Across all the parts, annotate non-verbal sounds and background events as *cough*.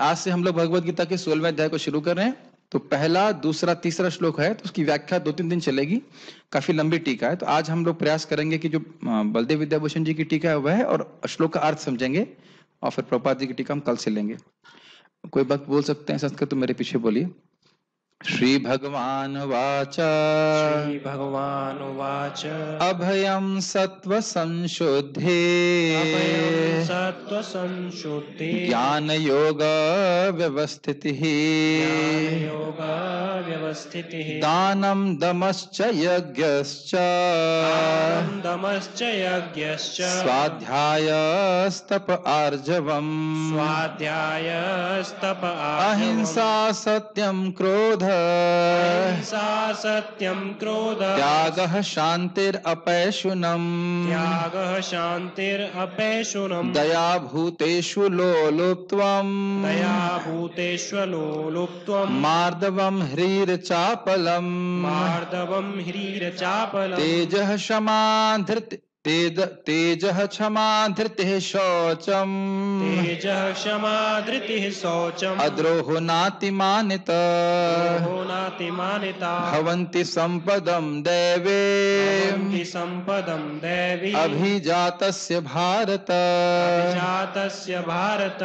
आज से हम लोग भगवत गीता के सोलहवें अध्याय को शुरू कर रहे हैं तो पहला दूसरा तीसरा श्लोक है तो उसकी व्याख्या दो तीन दिन चलेगी काफी लंबी टीका है तो आज हम लोग प्रयास करेंगे कि जो बलदेव विद्याभूषण जी की टीका है वह है और श्लोक का अर्थ समझेंगे और फिर प्रपात जी की टीका हम कल से लेंगे कोई वक्त बोल सकते हैं संस्कृत तो मेरे पीछे बोलिए श्री श्री भगवान भगवान अभयम सत्व श्रीभगवानुवाच श्रीभगवानुवाच अभयं सत्त्वसंशुद्धे सत्त्वसंशुद्धे योग व्यवस्थित दानम दमश्च यज्ञ दमश्च यज्ञ स्वाध्याय स्तप आर्जव स्वाध्याय स्तप अहिंसा सत्यम क्रोध सा सत्यम क्रोध त्याग शांतिरपैशुनम त्याग शांतिरपैशुनम दया भूतेषु लोलुप्त्वम दया ह्रीर चापलम मार्दव ह्रीर चापल तेज क्षमा धृत तेज तेज क्षमा धृति शौचम तेज क्षमा धृति शौचम अद्रोह नाति नातिमानिता भवन्ति संपदम दैवे संपदम दैवी अभिजातस्य भारत जात भारत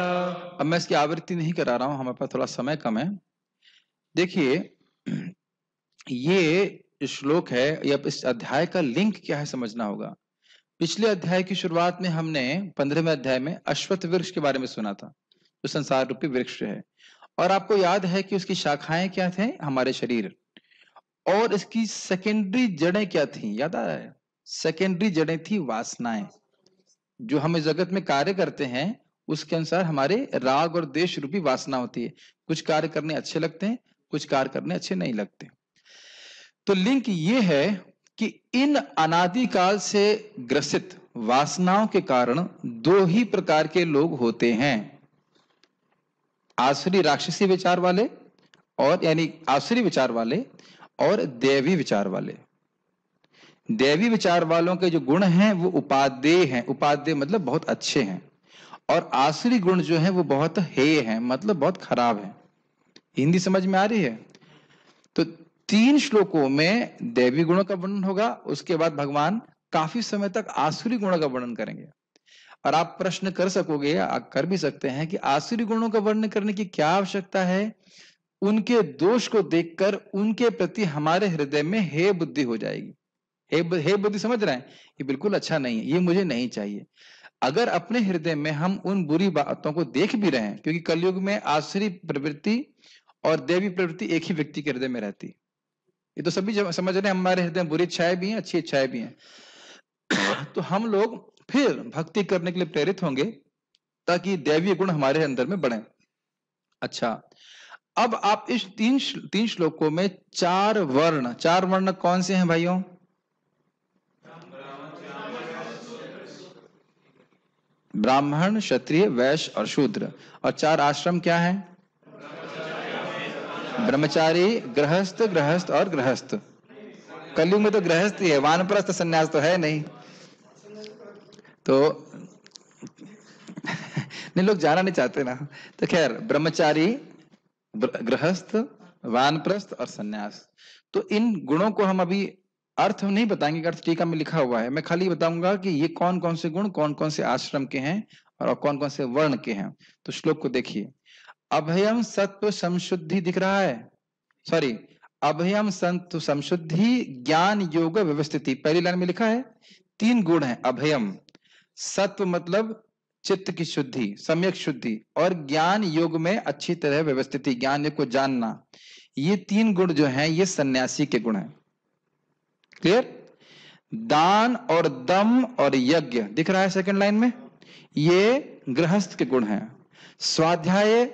अब मैं इसकी आवृत्ति नहीं करा रहा हूँ हमारे पास थोड़ा समय कम है देखिए ये श्लोक है या इस अध्याय का लिंक क्या है समझना होगा पिछले अध्याय की शुरुआत में हमने पंद्रहवें अध्याय में अश्वत्थ वृक्ष के बारे में सुना था जो संसार रूपी वृक्ष है और आपको याद है कि उसकी शाखाएं क्या थे हमारे शरीर और इसकी सेकेंडरी जड़ें क्या थी याद आ रहा है सेकेंडरी जड़ें थी वासनाएं जो हम इस जगत में कार्य करते हैं उसके अनुसार हमारे राग और देश रूपी वासना होती है कुछ कार्य करने अच्छे लगते हैं कुछ कार्य करने अच्छे नहीं लगते तो लिंक ये है कि इन अनादिकाल से ग्रसित वासनाओं के कारण दो ही प्रकार के लोग होते हैं आसुरी राक्षसी विचार वाले और यानी आसुरी विचार वाले और देवी विचार वाले देवी विचार वालों के जो गुण हैं वो उपाध्यय हैं उपाध्यय मतलब बहुत अच्छे हैं और आसुरी गुण जो है वो बहुत हेय हैं मतलब बहुत खराब हैं हिंदी समझ में आ रही है तीन श्लोकों में देवी गुणों का वर्णन होगा उसके बाद भगवान काफी समय तक आसुरी गुणों का वर्णन करेंगे और आप प्रश्न कर सकोगे आप कर भी सकते हैं कि आसुरी गुणों का वर्णन करने की क्या आवश्यकता है उनके दोष को देखकर उनके प्रति हमारे हृदय में हे बुद्धि हो जाएगी हे हे बुद्धि समझ रहे हैं ये बिल्कुल अच्छा नहीं है ये मुझे नहीं चाहिए अगर अपने हृदय में हम उन बुरी बातों को देख भी रहे हैं क्योंकि कलयुग में आसुरी प्रवृत्ति और देवी प्रवृत्ति एक ही व्यक्ति के हृदय में रहती है ये तो सभी समझ रहे हैं हमारे हृदय में बुरी इच्छाएं भी हैं अच्छी इच्छाएं भी हैं हाँ। तो हम लोग फिर भक्ति करने के लिए प्रेरित होंगे ताकि दैवीय गुण हमारे अंदर में बढ़े अच्छा अब आप इस तीन तीन श्लोकों में चार वर्ण चार वर्ण कौन से हैं भाइयों ब्राह्मण क्षत्रिय वैश्य और शूद्र और चार आश्रम क्या है ब्रह्मचारी गृहस्थ गृहस्थ और गृहस्थ कलयुग में तो गृहस्थ ही है वानप्रस्थ संन्यास तो है नहीं तो नहीं लोग जाना नहीं चाहते ना तो खैर ब्रह्मचारी गृहस्थ वानप्रस्थ और संन्यास तो इन गुणों को हम अभी अर्थ नहीं बताएंगे अर्थ टीका में लिखा हुआ है मैं खाली बताऊंगा कि ये कौन कौन से गुण कौन कौन से आश्रम के हैं और कौन कौन से वर्ण के हैं तो श्लोक को देखिए अभयम सत्व समशुद्धि दिख रहा है सॉरी अभयम संत समशुद्धि ज्ञान योग व्यवस्थिति पहली लाइन में लिखा है तीन गुण है अभयम सत्व मतलब चित्त की शुद्धि सम्यक शुद्धि और ज्ञान योग में अच्छी तरह व्यवस्थिति ज्ञान को जानना ये तीन गुण जो हैं ये सन्यासी के गुण हैं क्लियर दान और दम और यज्ञ दिख रहा है सेकंड लाइन में ये गृहस्थ के गुण हैं स्वाध्याय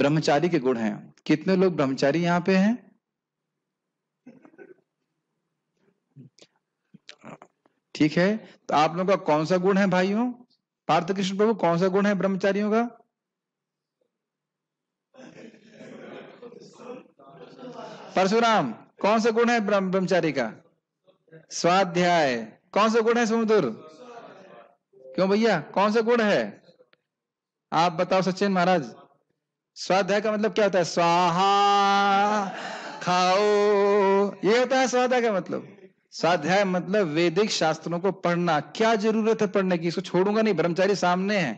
ब्रह्मचारी के गुण हैं कितने लोग ब्रह्मचारी यहाँ पे हैं ठीक है तो आप लोगों का कौन सा गुण है भाइयों पार्थ कृष्ण प्रभु कौन सा गुण है ब्रह्मचारियों का परशुराम कौन सा गुण है ब्रह्मचारी का स्वाध्याय कौन सा गुण है समुद्र क्यों भैया कौन सा गुण है आप बताओ सचिन महाराज स्वाध्याय का मतलब क्या होता है स्वाहा खाओ ये होता है स्वाध्याय का मतलब स्वाध्याय मतलब वैदिक शास्त्रों को पढ़ना क्या जरूरत है पढ़ने की इसको छोड़ूंगा नहीं ब्रह्मचारी सामने है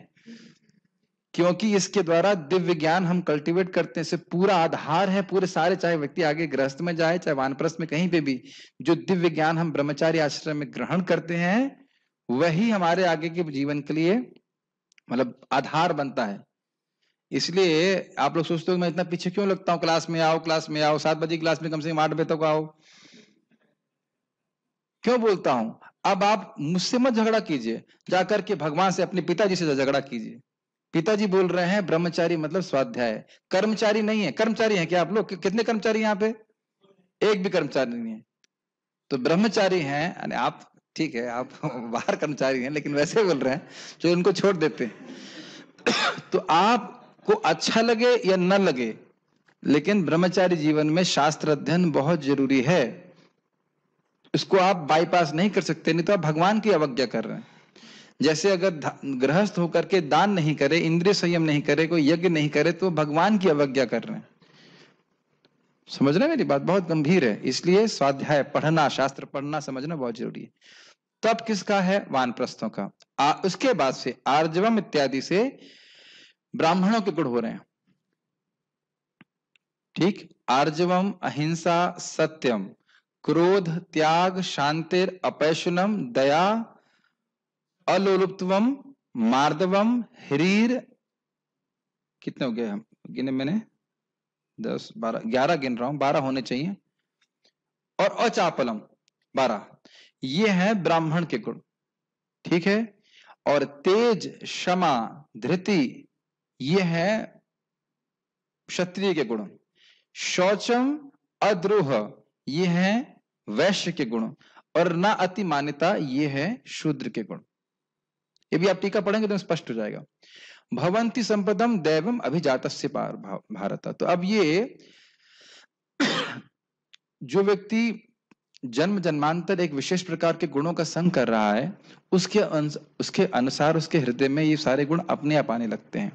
क्योंकि इसके द्वारा दिव्य ज्ञान हम कल्टीवेट करते हैं पूरा आधार है पूरे सारे चाहे व्यक्ति आगे गृहस्थ में जाए चाहे वानप्रस्थ में कहीं पे भी जो दिव्य ज्ञान हम ब्रह्मचारी आश्रम में ग्रहण करते हैं वही हमारे आगे के जीवन के लिए मतलब आधार बनता है इसलिए आप लोग सोचते हो मैं इतना पीछे क्यों लगता हूँ क्लास में आओ क्लास में आओ सात बजे क्लास में कम से कम आठ बजे तक आओ क्यों बोलता हूं अब आप मुझसे मत झगड़ा कीजिए जाकर के भगवान से अपने पिताजी से झगड़ा कीजिए पिताजी बोल रहे हैं ब्रह्मचारी मतलब स्वाध्याय कर्मचारी नहीं है कर्मचारी है क्या आप लोग कितने कर्मचारी यहाँ पे एक भी कर्मचारी नहीं है तो ब्रह्मचारी हैं आप ठीक है आप *laughs* बाहर कर्मचारी हैं लेकिन वैसे बोल रहे हैं जो इनको छोड़ देते *coughs* तो आप को अच्छा लगे या न लगे लेकिन ब्रह्मचारी जीवन में शास्त्र अध्ययन बहुत जरूरी है इसको आप बाईपास नहीं कर सकते नहीं तो आप भगवान की अवज्ञा कर रहे हैं जैसे अगर गृहस्थ होकर के दान नहीं करे इंद्रिय संयम नहीं करे कोई यज्ञ नहीं करे तो भगवान की अवज्ञा कर रहे हैं समझ रहे मेरी बात बहुत गंभीर है इसलिए स्वाध्याय पढ़ना शास्त्र पढ़ना समझना बहुत जरूरी है तब किसका है वानप्रस्थों का आ, उसके बाद से आर्जवम इत्यादि से ब्राह्मणों के गुण हो रहे हैं ठीक आर्जवम अहिंसा सत्यम क्रोध त्याग शांतिर अपैशुनम दया अलोलुप्तवम मार्दवम हरीर कितने हो गए हम गिने मैंने दस बारह ग्यारह गिन रहा हूं बारह होने चाहिए और अचापलम बारह ये है ब्राह्मण के गुण ठीक है और तेज क्षमा धृति ये है क्षत्रिय के गुण शौचम अद्रोह ये है वैश्य के गुण और ना अति मान्यता ये है शूद्र के गुण ये भी आप टीका पढ़ेंगे तो स्पष्ट हो जाएगा भवंती संपदम दैवम अभिजात से भारत तो अब ये जो व्यक्ति जन्म जन्मांतर एक विशेष प्रकार के गुणों का संग कर रहा है उसके उसके अनुसार उसके हृदय में ये सारे गुण अपने आप आने लगते हैं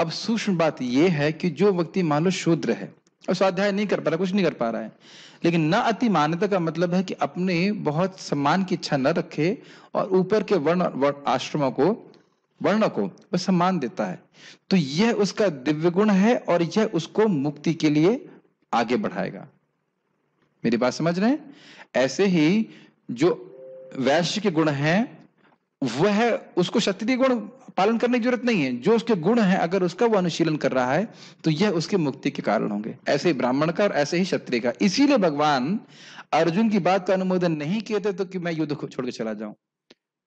अब सूक्ष्म बात यह है कि जो व्यक्ति मान लो शूद्र है और स्वाध्याय नहीं कर पा रहा कुछ नहीं कर पा रहा है लेकिन न अति मान्यता का मतलब है कि अपने बहुत सम्मान की इच्छा न रखे और ऊपर के वर्ण, वर्ण आश्रमों को वर्ण को वह सम्मान देता है तो यह उसका दिव्य गुण है और यह उसको मुक्ति के लिए आगे बढ़ाएगा मेरी बात समझ रहे हैं ऐसे ही जो वैश्य के गुण हैं वह उसको क्षत्रिय गुण पालन करने की जरूरत नहीं है जो उसके गुण है अगर उसका वो अनुशीलन कर रहा है तो यह उसके मुक्ति के कारण होंगे ऐसे ही ब्राह्मण का और ऐसे ही क्षत्रिय का इसीलिए भगवान अर्जुन की बात का अनुमोदन नहीं किए थे तो कि मैं युद्ध को छोड़ के चला जाऊं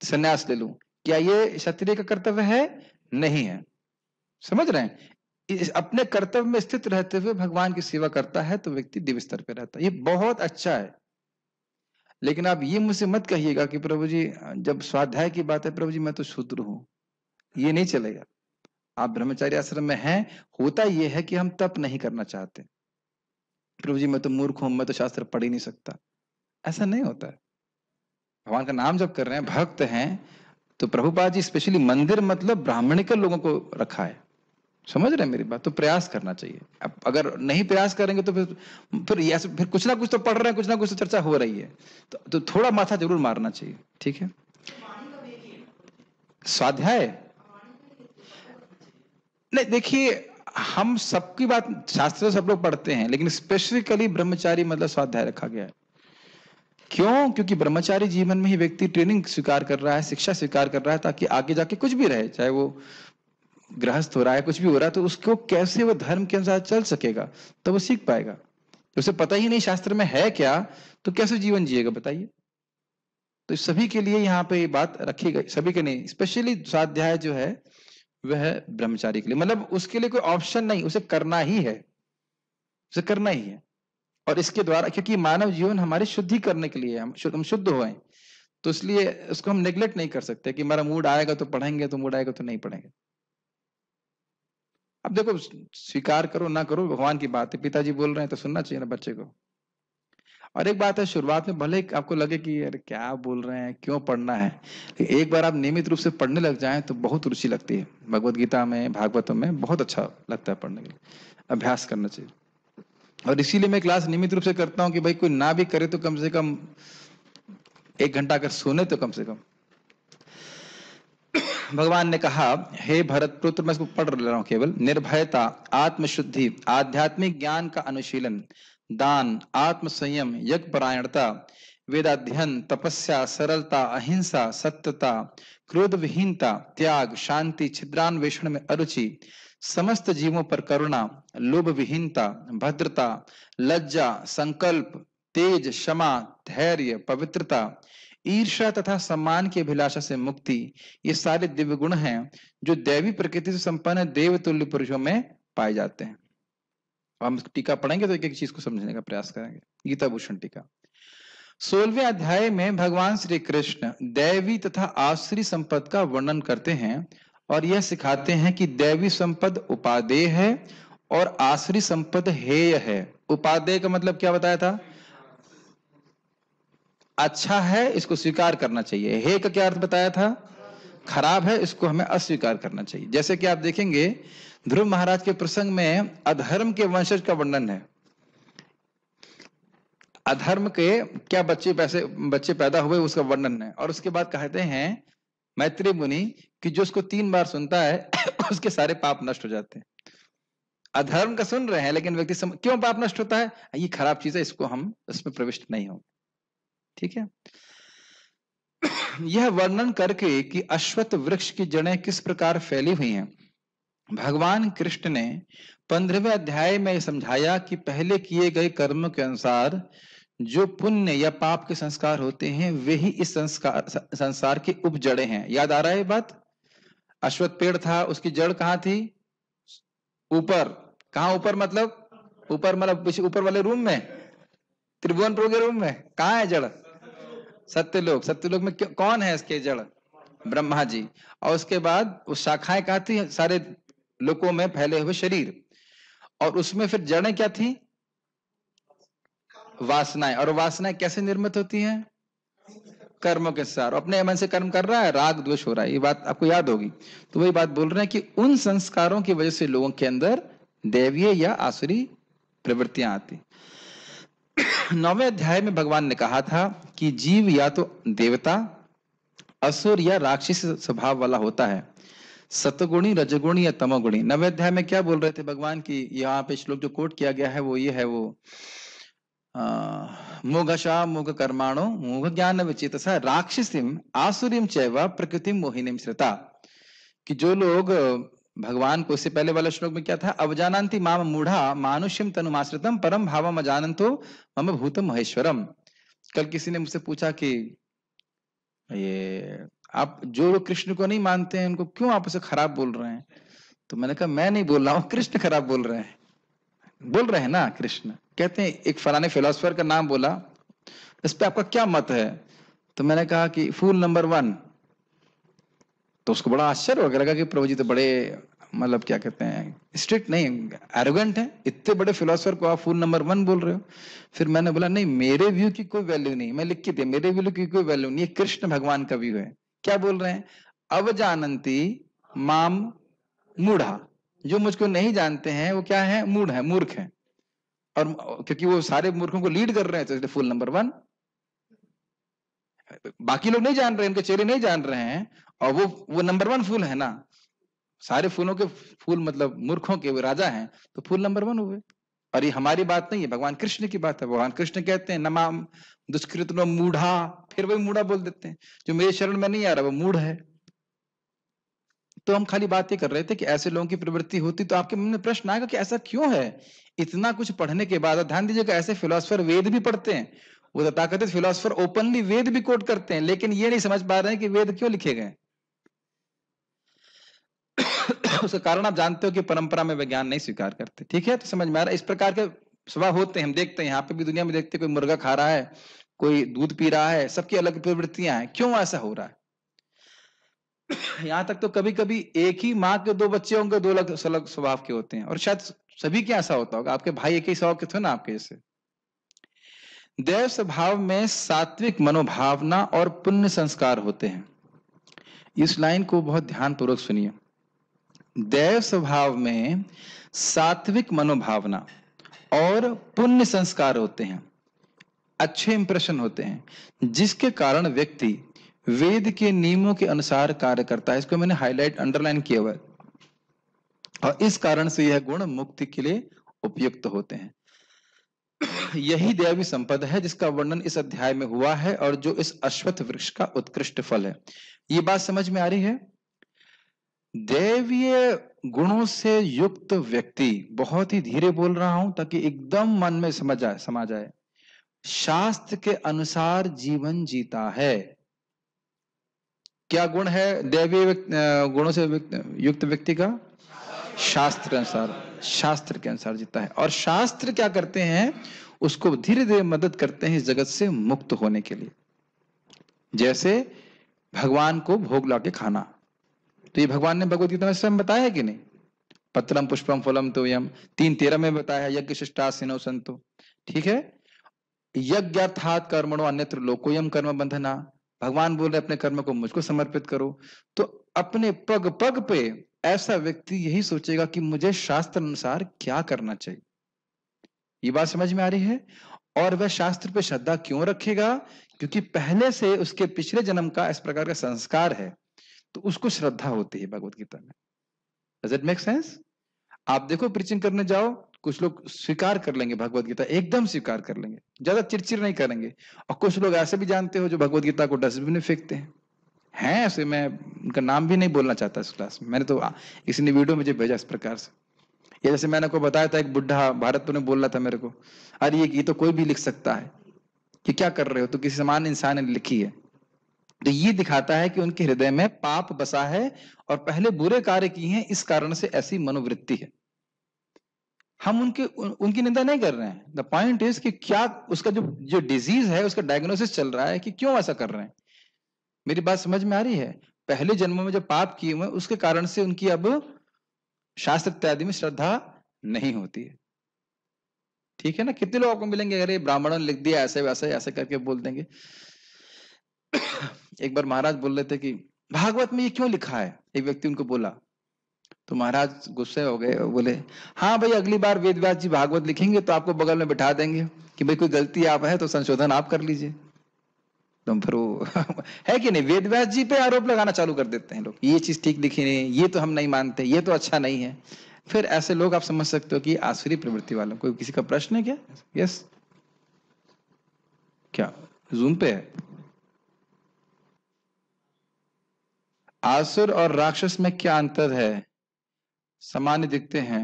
संन्यास ले लू क्या ये क्षत्रिय का कर्तव्य है नहीं है समझ रहे हैं अपने कर्तव्य में स्थित रहते हुए भगवान की सेवा करता है तो व्यक्ति दिव्य स्तर पर रहता है ये बहुत अच्छा है लेकिन आप ये मुझसे मत कहिएगा कि प्रभु जी जब स्वाध्याय की बात है प्रभु जी मैं तो शूद्र हूँ ये नहीं चलेगा आप ब्रह्मचार्य आश्रम में हैं होता यह है कि हम तप नहीं करना चाहते प्रभु जी मैं तो मूर्ख हूं मैं तो शास्त्र पढ़ ही नहीं सकता ऐसा नहीं होता है भगवान का नाम जब कर रहे हैं भक्त हैं तो प्रभुपाद जी स्पेशली मंदिर मतलब ब्राह्मणिकल लोगों को रखा है समझ रहे मेरी बात तो प्रयास करना चाहिए अब अगर नहीं प्रयास करेंगे तो फिर फिर या फिर कुछ ना कुछ तो पढ़ रहे हैं कुछ ना कुछ तो चर्चा हो रही है तो, तो थोड़ा माथा जरूर मारना चाहिए ठीक है स्वाध्याय नहीं देखिए हम सबकी बात शास्त्र सब लोग पढ़ते हैं लेकिन स्पेसिफिकली ब्रह्मचारी मतलब स्वाध्याय रखा गया है क्यों क्योंकि ब्रह्मचारी जीवन में ही व्यक्ति ट्रेनिंग स्वीकार कर रहा है शिक्षा स्वीकार कर रहा है ताकि आगे जाके कुछ भी रहे चाहे वो गृहस्थ हो रहा है कुछ भी हो रहा है तो उसको कैसे वो धर्म के अनुसार चल सकेगा तो वो सीख पाएगा उसे पता ही नहीं शास्त्र में है क्या तो कैसे जीवन जिएगा बताइए तो सभी के लिए यहाँ पे ये बात रखी गई सभी के नहीं स्पेशली स्वाध्याय जो है वह है ब्रह्मचारी के लिए मतलब उसके लिए कोई ऑप्शन नहीं उसे करना ही है उसे करना ही है और इसके द्वारा क्योंकि मानव जीवन हमारे शुद्धि करने के लिए हम शुद्ध हो तो इसलिए उसको हम नेग्लेक्ट नहीं कर सकते कि हमारा मूड आएगा तो पढ़ेंगे तो मूड आएगा तो नहीं पढ़ेंगे अब देखो स्वीकार करो ना करो भगवान की बात है पिताजी बोल रहे हैं तो सुनना चाहिए ना बच्चे को और एक बात है शुरुआत में भले आपको लगे कि यार क्या बोल रहे हैं क्यों पढ़ना है एक बार आप नियमित रूप से पढ़ने लग जाएं तो बहुत रुचि लगती है भगवत गीता में भागवत में बहुत अच्छा लगता है पढ़ने के लिए अभ्यास करना चाहिए और इसीलिए मैं क्लास नियमित रूप से करता हूँ कि भाई कोई ना भी करे तो कम से कम एक घंटा अगर सोने तो कम से कम भगवान ने कहा हे भरत पुत्र मैं इसको पढ़ रहा हूँ केवल निर्भयता आत्मशुद्धि आध्यात्मिक ज्ञान का अनुशीलन दान आत्मसंयम परायणता वेदाध्ययन तपस्या सरलता अहिंसा सत्यता क्रोध विहीनता त्याग शांति छिद्रान्वेषण में अरुचि समस्त जीवों पर करुणा लोभ विहीनता भद्रता लज्जा संकल्प तेज क्षमा धैर्य पवित्रता ईर्षा तथा सम्मान की अभिलाषा से मुक्ति ये सारे दिव्य गुण हैं जो दैवी प्रकृति से संपन्न देव तुल्य पुरुषों में पाए जाते हैं हम टीका पढ़ेंगे तो एक एक चीज को समझने का प्रयास करेंगे गीता भूषण टीका सोलवे अध्याय में भगवान श्री कृष्ण दैवी तथा आश्री संपद का वर्णन करते हैं और यह सिखाते हैं कि दैवी संपद उपादेय है और आश्री संपद हेय है उपादेय का मतलब क्या बताया था अच्छा है इसको स्वीकार करना चाहिए हे का क्या अर्थ बताया था खराब है इसको हमें अस्वीकार करना चाहिए जैसे कि आप देखेंगे ध्रुव महाराज के प्रसंग में अधर्म के वंशज का वर्णन है अधर्म के क्या बच्चे पैसे बच्चे पैदा हुए उसका वर्णन है और उसके बाद कहते हैं मैत्री मुनि कि जो उसको तीन बार सुनता है *coughs* उसके सारे पाप नष्ट हो जाते हैं अधर्म का सुन रहे हैं लेकिन व्यक्ति सम... क्यों पाप नष्ट होता है ये खराब चीज है इसको हम इसमें प्रविष्ट नहीं होंगे ठीक है यह वर्णन करके कि अश्वत्थ वृक्ष की जड़ें किस प्रकार फैली हुई हैं भगवान कृष्ण ने पंद्रहवें अध्याय में समझाया कि पहले किए गए कर्म के अनुसार जो पुण्य या पाप के संस्कार होते हैं वे ही इस संस्कार संसार के उपजड़े हैं याद आ रहा है बात अश्वत पेड़ था उसकी जड़ कहाँ थी ऊपर कहा ऊपर मतलब ऊपर मतलब ऊपर वाले रूम में त्रिभुवनपुर के रूम में कहा है जड़ सत्यलोक सत्यलोक में कौन है इसके जड़ ब्रह्मा जी और उसके बाद उस शाखाएं कहा थी सारे लोकों में फैले हुए शरीर और उसमें फिर जड़ें क्या थी वासनाएं और वासनाएं कैसे निर्मित होती हैं कर्मों के सार अपने मन से कर्म कर रहा है राग द्वेष हो रहा है ये बात आपको याद होगी तो वही बात बोल रहे हैं कि उन संस्कारों की वजह से लोगों के अंदर देवीय या आसुरी प्रवृत्तियां आती नौवे अध्याय में भगवान ने कहा था कि जीव या तो देवता असुर या राक्षस स्वभाव वाला होता है सतगुणी रजगुणी या तमोगुणी नवे अध्याय में क्या बोल रहे थे भगवान की यहाँ पे श्लोक जो कोट किया गया है वो ये है वो मोघशा मोघ कर्माणो मोघ ज्ञान विचित राक्षसिम आसुरीम चैवा प्रकृति मोहिनी श्रता कि जो लोग भगवान को उससे पहले वाला श्लोक में क्या था अवजानती माम मूढ़ा मानुष्यम तनुमाश्रितम परम भाव अजानंतो मम भूतम महेश्वरम कल किसी ने मुझसे पूछा कि ये आप जो लोग कृष्ण को नहीं मानते हैं उनको क्यों आप उसे खराब बोल रहे हैं तो मैंने कहा मैं नहीं बोल रहा हूँ कृष्ण खराब बोल रहे हैं बोल रहे हैं ना कृष्ण कहते हैं एक फलाने फिलोसफर का नाम बोला इस पर आपका क्या मत है तो मैंने कहा कि फूल नंबर वन तो उसको बड़ा आश्चर्य हो गया लगा कि प्रभु जी तो बड़े मतलब क्या कहते हैं स्ट्रिक्ट नहीं एरोगेंट है इतने बड़े फिलोसफर को आप फूल नंबर वन बोल रहे हो फिर मैंने बोला नहीं मेरे व्यू की कोई वैल्यू नहीं मैं लिख के दिया मेरे व्यू की कोई वैल्यू नहीं कृष्ण भगवान का व्यू है क्या बोल रहे हैं अब जानती माम मूढ़ा जो मुझको नहीं जानते हैं वो क्या है मूढ़ है मूर्ख है और क्योंकि वो सारे मूर्खों को लीड कर रहे हैं तो इसलिए फूल नंबर वन बाकी लोग नहीं जान रहे उनके चेहरे नहीं जान रहे हैं और वो वो नंबर वन फूल है ना सारे फूलों के फूल मतलब मूर्खों के वो राजा हैं तो फूल नंबर वन हुए और ये हमारी बात नहीं है भगवान कृष्ण की बात है भगवान कृष्ण कहते हैं नमाम दुष्कृत मूढ़ा फिर वही मूढ़ा बोल देते हैं जो मेरे शरण में नहीं आ रहा वो मूढ़ है तो हम खाली बात ये कर रहे थे कि ऐसे लोगों की प्रवृत्ति होती तो आपके मन में प्रश्न आएगा कि ऐसा क्यों है इतना कुछ पढ़ने के बाद ध्यान दीजिएगा ऐसे फिलोसफर वेद भी पढ़ते हैं वो तथाकथित फिलोसफर ओपनली वेद भी कोट करते हैं लेकिन ये नहीं समझ पा रहे हैं कि वेद क्यों लिखे गए *coughs* उसका कारण आप जानते हो कि परंपरा में विज्ञान नहीं स्वीकार करते ठीक है तो समझ में आ रहा है इस प्रकार के स्वभाव होते हैं हम देखते हैं यहाँ पे भी दुनिया में देखते हैं कोई मुर्गा खा रहा है कोई दूध पी रहा है सबकी अलग प्रवृत्तियां हैं क्यों ऐसा हो रहा है *coughs* यहाँ तक तो कभी कभी एक ही माँ के दो बच्चे होंगे दो अलग अलग स्वभाव के होते हैं और शायद सभी के ऐसा होता होगा आपके भाई एक ही स्वभाव के थे ना आपके जैसे देव स्वभाव में सात्विक मनोभावना और पुण्य संस्कार होते हैं इस लाइन को बहुत ध्यानपूर्वक सुनिए देव स्वभाव में सात्विक मनोभावना और पुण्य संस्कार होते हैं अच्छे इंप्रेशन होते हैं जिसके कारण व्यक्ति वेद के नियमों के अनुसार कार्य करता है इसको मैंने हाईलाइट अंडरलाइन किया हुआ है और इस कारण से यह गुण मुक्ति के लिए उपयुक्त होते हैं यही दैवी संपद है जिसका वर्णन इस अध्याय में हुआ है और जो इस अश्वत्थ वृक्ष का उत्कृष्ट फल है ये बात समझ में आ रही है देवीय गुणों से युक्त व्यक्ति बहुत ही धीरे बोल रहा हूं ताकि एकदम मन में समझ आए समा जाए शास्त्र के अनुसार जीवन जीता है क्या गुण है देवी गुणों से युक्त व्यक्ति का शास्त्र के अनुसार शास्त्र के अनुसार जीता है और शास्त्र क्या करते हैं उसको धीरे धीरे मदद करते हैं इस जगत से मुक्त होने के लिए जैसे भगवान को भोग लाके खाना तो ये भगवान ने भगवदगीता में स्वयं बताया कि नहीं पत्रम पुष्पम फलम तो यम तीन तेरह में बताया यज्ञ सिनो संतो ठीक है यज्ञ अर्थात कर्मणो अन्यत्र लोकोयम कर्म बंधना भगवान बोल रहे अपने कर्म को मुझको समर्पित करो तो अपने पग पग पे ऐसा व्यक्ति यही सोचेगा कि मुझे शास्त्र अनुसार क्या करना चाहिए ये बात समझ में आ रही है और वह शास्त्र पे श्रद्धा क्यों रखेगा क्योंकि पहले से उसके पिछले जन्म का इस प्रकार का संस्कार है तो उसको श्रद्धा होती है भगवत गीता में Does it make sense? आप देखो प्रीचिंग करने जाओ कुछ लोग स्वीकार कर लेंगे भगवत गीता एकदम स्वीकार कर लेंगे ज्यादा चिड़चिड़ नहीं करेंगे और कुछ लोग ऐसे भी जानते हो जो भगवत गीता को डस्टबिन में फेंकते हैं हैं ऐसे मैं उनका नाम भी नहीं बोलना चाहता इस क्लास में मैंने तो किसी ने वीडियो मुझे भेजा इस प्रकार से ये जैसे मैंने को बताया था एक बुढ़ा भारत ने बोल रहा था मेरे को अरे ये, ये तो कोई भी लिख सकता है कि क्या कर रहे हो तो किसी समान इंसान ने लिखी है तो ये दिखाता है कि उनके हृदय में पाप बसा है और पहले बुरे कार्य किए हैं इस कारण से ऐसी मनोवृत्ति है हम उनके उन, उनकी निंदा नहीं कर रहे हैं द पॉइंट इज कि क्या उसका जो जो डिजीज है उसका डायग्नोसिस चल रहा है कि क्यों ऐसा कर रहे हैं मेरी बात समझ में आ रही है पहले जन्मों में जो पाप किए हुए उसके कारण से उनकी अब शास्त्र इत्यादि में श्रद्धा नहीं होती है ठीक है ना कितने लोग आपको मिलेंगे अरे ब्राह्मणों ने लिख दिया ऐसे वैसे ऐसे करके बोल देंगे एक बार महाराज बोल रहे थे कि भागवत में ये क्यों लिखा है एक व्यक्ति उनको बोला तो महाराज गुस्से हो गए बोले हाँ भाई अगली बार वेद व्यास जी भागवत लिखेंगे तो आपको बगल में बिठा देंगे कि भाई कोई गलती आप है तो संशोधन आप कर लीजिए तो फिर वो *laughs* है कि नहीं वेद व्यास जी पे आरोप लगाना चालू कर देते हैं लोग ये चीज ठीक लिखी नहीं ये तो हम नहीं मानते ये तो अच्छा नहीं है फिर ऐसे लोग आप समझ सकते हो कि आसुरी प्रवृत्ति वालों कोई किसी का प्रश्न है क्या यस क्या जूम पे है आसुर और राक्षस में क्या अंतर है सामान्य दिखते हैं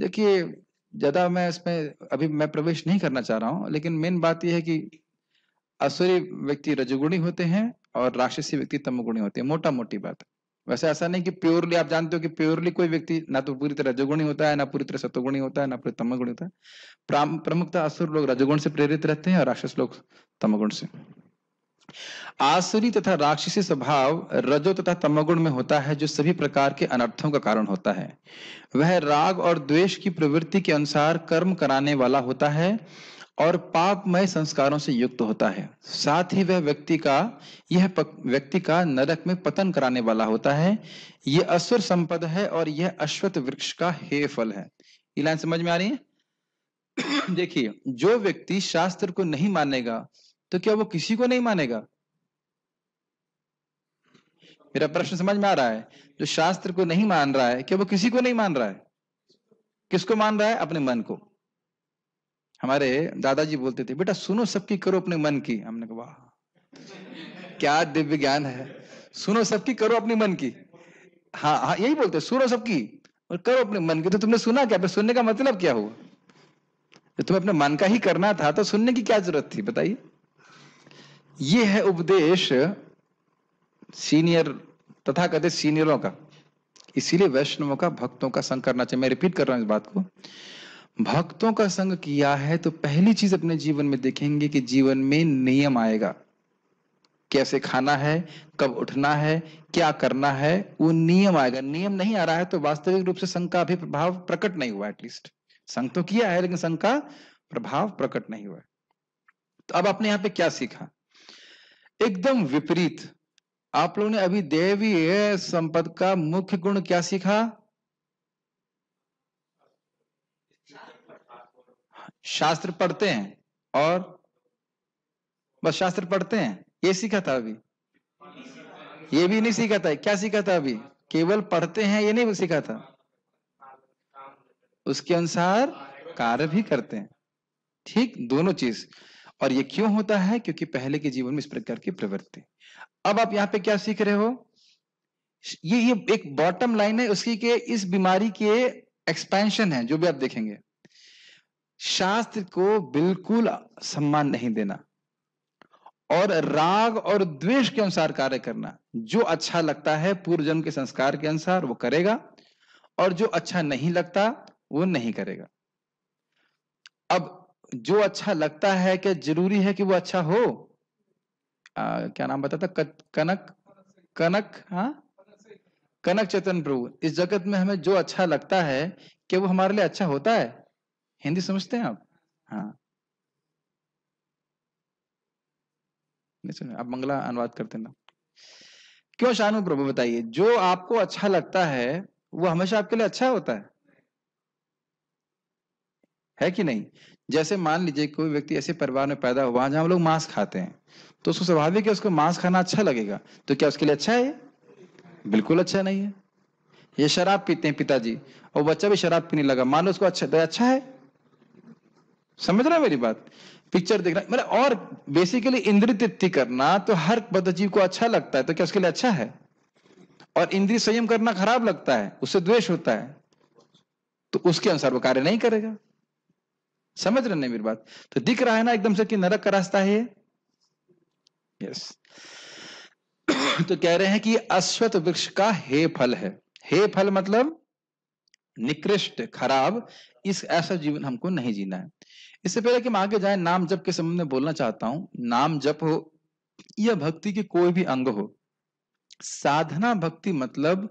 देखिए ज्यादा मैं इसमें अभी मैं प्रवेश नहीं करना चाह रहा हूं लेकिन मेन बात यह है कि असुरी व्यक्ति रजगुणी होते हैं और राक्षसी व्यक्ति तमगुणी होते हैं मोटा मोटी बात वैसे ऐसा नहीं कि प्योरली आप जानते हो कि प्योरली कोई व्यक्ति ना तो पूरी तरह रजगुणी होता है ना पूरी तरह सतोगुणी होता है ना पूरी तमगुणी होता है प्रमुखता असुर लोग रजगुण से प्रेरित रहते हैं और राक्षस लोग तमगुण से आसुरी तथा राक्षसी स्वभाव रजो तथा तमगुण में होता है जो सभी प्रकार के अनर्थों का कारण होता है वह राग और द्वेष की प्रवृत्ति के अनुसार कर्म कराने वाला होता है और पापमय संस्कारों से युक्त होता है साथ ही वह व्यक्ति का यह व्यक्ति का नरक में पतन कराने वाला होता है यह असुर संपद है और यह अश्वत वृक्ष का हे फल है ये लाइन समझ में आ रही है *clears throat* देखिए जो व्यक्ति शास्त्र को नहीं मानेगा तो क्या वो किसी को नहीं मानेगा मेरा प्रश्न समझ में आ रहा है जो शास्त्र को नहीं मान रहा है क्या वो किसी को नहीं मान रहा है किसको मान रहा है अपने मन को हमारे दादाजी बोलते थे बेटा सुनो सबकी करो अपने मन की हमने कहा वाह क्या दिव्य ज्ञान है सुनो सबकी करो अपने मन की हाँ हाँ यही बोलते सुनो सबकी और करो अपने मन की तो तुमने सुना क्या सुनने का मतलब क्या हुआ तुम्हें अपने मन का ही करना था तो सुनने की क्या जरूरत थी बताइए ये है उपदेश सीनियर तथा कथित सीनियरों का इसीलिए वैष्णवों का भक्तों का संग करना चाहिए मैं रिपीट कर रहा हूं इस बात को भक्तों का संग किया है तो पहली चीज अपने जीवन में देखेंगे कि जीवन में नियम आएगा कैसे खाना है कब उठना है क्या करना है वो नियम आएगा नियम नहीं आ रहा है तो वास्तविक रूप से संघ का भी प्रभाव प्रकट नहीं हुआ एटलीस्ट संघ तो किया है लेकिन संघ का प्रभाव प्रकट नहीं हुआ तो अब आपने यहाँ पे क्या सीखा एकदम विपरीत आप लोगों ने अभी देवी संपद का मुख्य गुण क्या सीखा शास्त्र पढ़ते हैं और बस शास्त्र पढ़ते हैं ये सीखा था अभी ये भी नहीं सीखा था क्या सीखा था अभी केवल पढ़ते हैं ये नहीं सीखा था उसके अनुसार कार्य भी करते हैं ठीक दोनों चीज और ये क्यों होता है क्योंकि पहले के जीवन में इस प्रकार की प्रवृत्ति अब आप यहाँ पे क्या सीख रहे हो ये ये एक बॉटम लाइन है उसकी के इस बीमारी के एक्सपेंशन है जो भी आप देखेंगे शास्त्र को बिल्कुल सम्मान नहीं देना और राग और द्वेष के अनुसार कार्य करना जो अच्छा लगता है पूर्व जन्म के संस्कार के अनुसार वो करेगा और जो अच्छा नहीं लगता वो नहीं करेगा अब जो अच्छा लगता है क्या जरूरी है कि वो अच्छा हो आ, क्या नाम बताता कनक कनक हाँ कनक चेतन प्रभु इस जगत में हमें जो अच्छा लगता है क्या वो हमारे लिए अच्छा होता है हिंदी समझते हैं आप हाँ आप मंगला अनुवाद करते ना क्यों शानु प्रभु बताइए जो आपको अच्छा लगता है वो हमेशा आपके लिए अच्छा होता है है कि नहीं जैसे मान लीजिए कोई व्यक्ति ऐसे परिवार में पैदा हुआ जहां हम लोग मांस खाते हैं तो उसको स्वाभाविक है उसको मांस खाना अच्छा लगेगा तो क्या उसके लिए अच्छा है बिल्कुल अच्छा नहीं है ये शराब पीते हैं पिताजी और बच्चा भी शराब पीने लगा मान लो उसको अच्छा तो अच्छा है समझ रहे मेरी बात पिक्चर देखना मतलब और बेसिकली इंद्रिय तृप्ति करना तो हर बद्धजीव को अच्छा लगता है तो क्या उसके लिए अच्छा है और इंद्रिय संयम करना खराब लगता है उससे द्वेष होता है तो उसके अनुसार वो कार्य नहीं करेगा समझ रहे नहीं मेरी बात तो दिख रहा है ना एकदम से कि नरक का रास्ता है यस *coughs* तो कह रहे हैं कि अश्वत वृक्ष का हे फल है हे फल मतलब निकृष्ट खराब इस ऐसा जीवन हमको नहीं जीना है इससे पहले कि मैं आगे जाए नाम जप के संबंध में बोलना चाहता हूं नाम जप हो या भक्ति के कोई भी अंग हो साधना भक्ति मतलब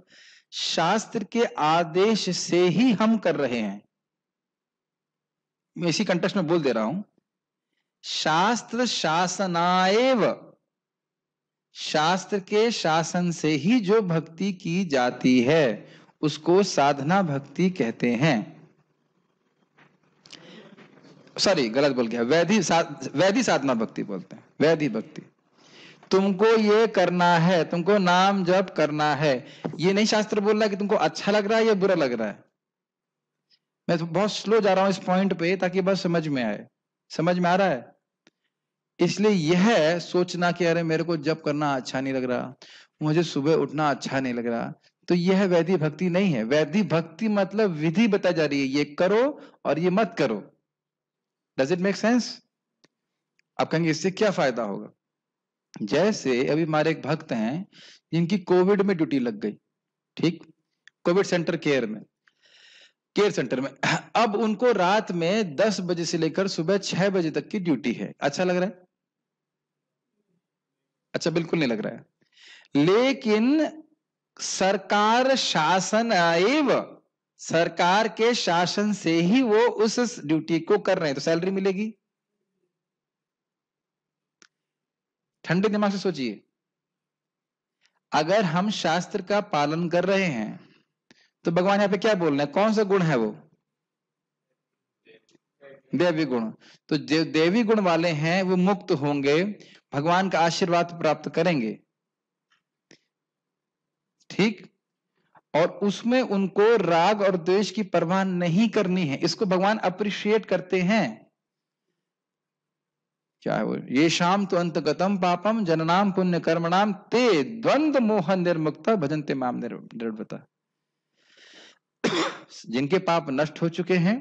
शास्त्र के आदेश से ही हम कर रहे हैं मैं इसी कंटेस्ट में बोल दे रहा हूं शास्त्र शासनाएव शास्त्र के शासन से ही जो भक्ति की जाती है उसको साधना भक्ति कहते हैं सॉरी गलत बोल गया वैधि सा, वैधि साधना भक्ति बोलते हैं वैधि भक्ति तुमको ये करना है तुमको नाम जप करना है ये नहीं शास्त्र बोल रहा है कि तुमको अच्छा लग रहा है या बुरा लग रहा है मैं तो बहुत स्लो जा रहा हूं इस पॉइंट पे ताकि बस समझ में आए समझ में आ रहा है इसलिए यह सोचना कि अरे मेरे को जब करना अच्छा नहीं लग रहा मुझे सुबह उठना अच्छा नहीं लग रहा तो यह वैधि भक्ति नहीं है वैधि भक्ति मतलब विधि बताई जा रही है ये करो और ये मत करो डज इट मेक सेंस आप कहेंगे इससे क्या फायदा होगा जैसे अभी हमारे एक भक्त हैं जिनकी कोविड में ड्यूटी लग गई ठीक कोविड सेंटर केयर में केयर सेंटर में *clears throat* अब उनको रात में दस बजे से लेकर सुबह छह बजे तक की ड्यूटी है अच्छा लग रहा है अच्छा बिल्कुल नहीं लग रहा है लेकिन सरकार शासन एव सरकार के शासन से ही वो उस ड्यूटी को कर रहे हैं तो सैलरी मिलेगी ठंडे दिमाग से सोचिए अगर हम शास्त्र का पालन कर रहे हैं तो भगवान यहाँ पे क्या बोल रहे हैं कौन सा गुण है वो देवी गुण तो जो देवी गुण वाले हैं वो मुक्त होंगे भगवान का आशीर्वाद प्राप्त करेंगे ठीक और उसमें उनको राग और द्वेष की परवाह नहीं करनी है इसको भगवान अप्रिशिएट करते हैं क्या है वो ये शाम तो अंतगतम पापम जननाम पुण्य कर्मणाम ते द्वंद मोह निर्मुक्ता भजनते माम निर्भता जिनके पाप नष्ट हो चुके हैं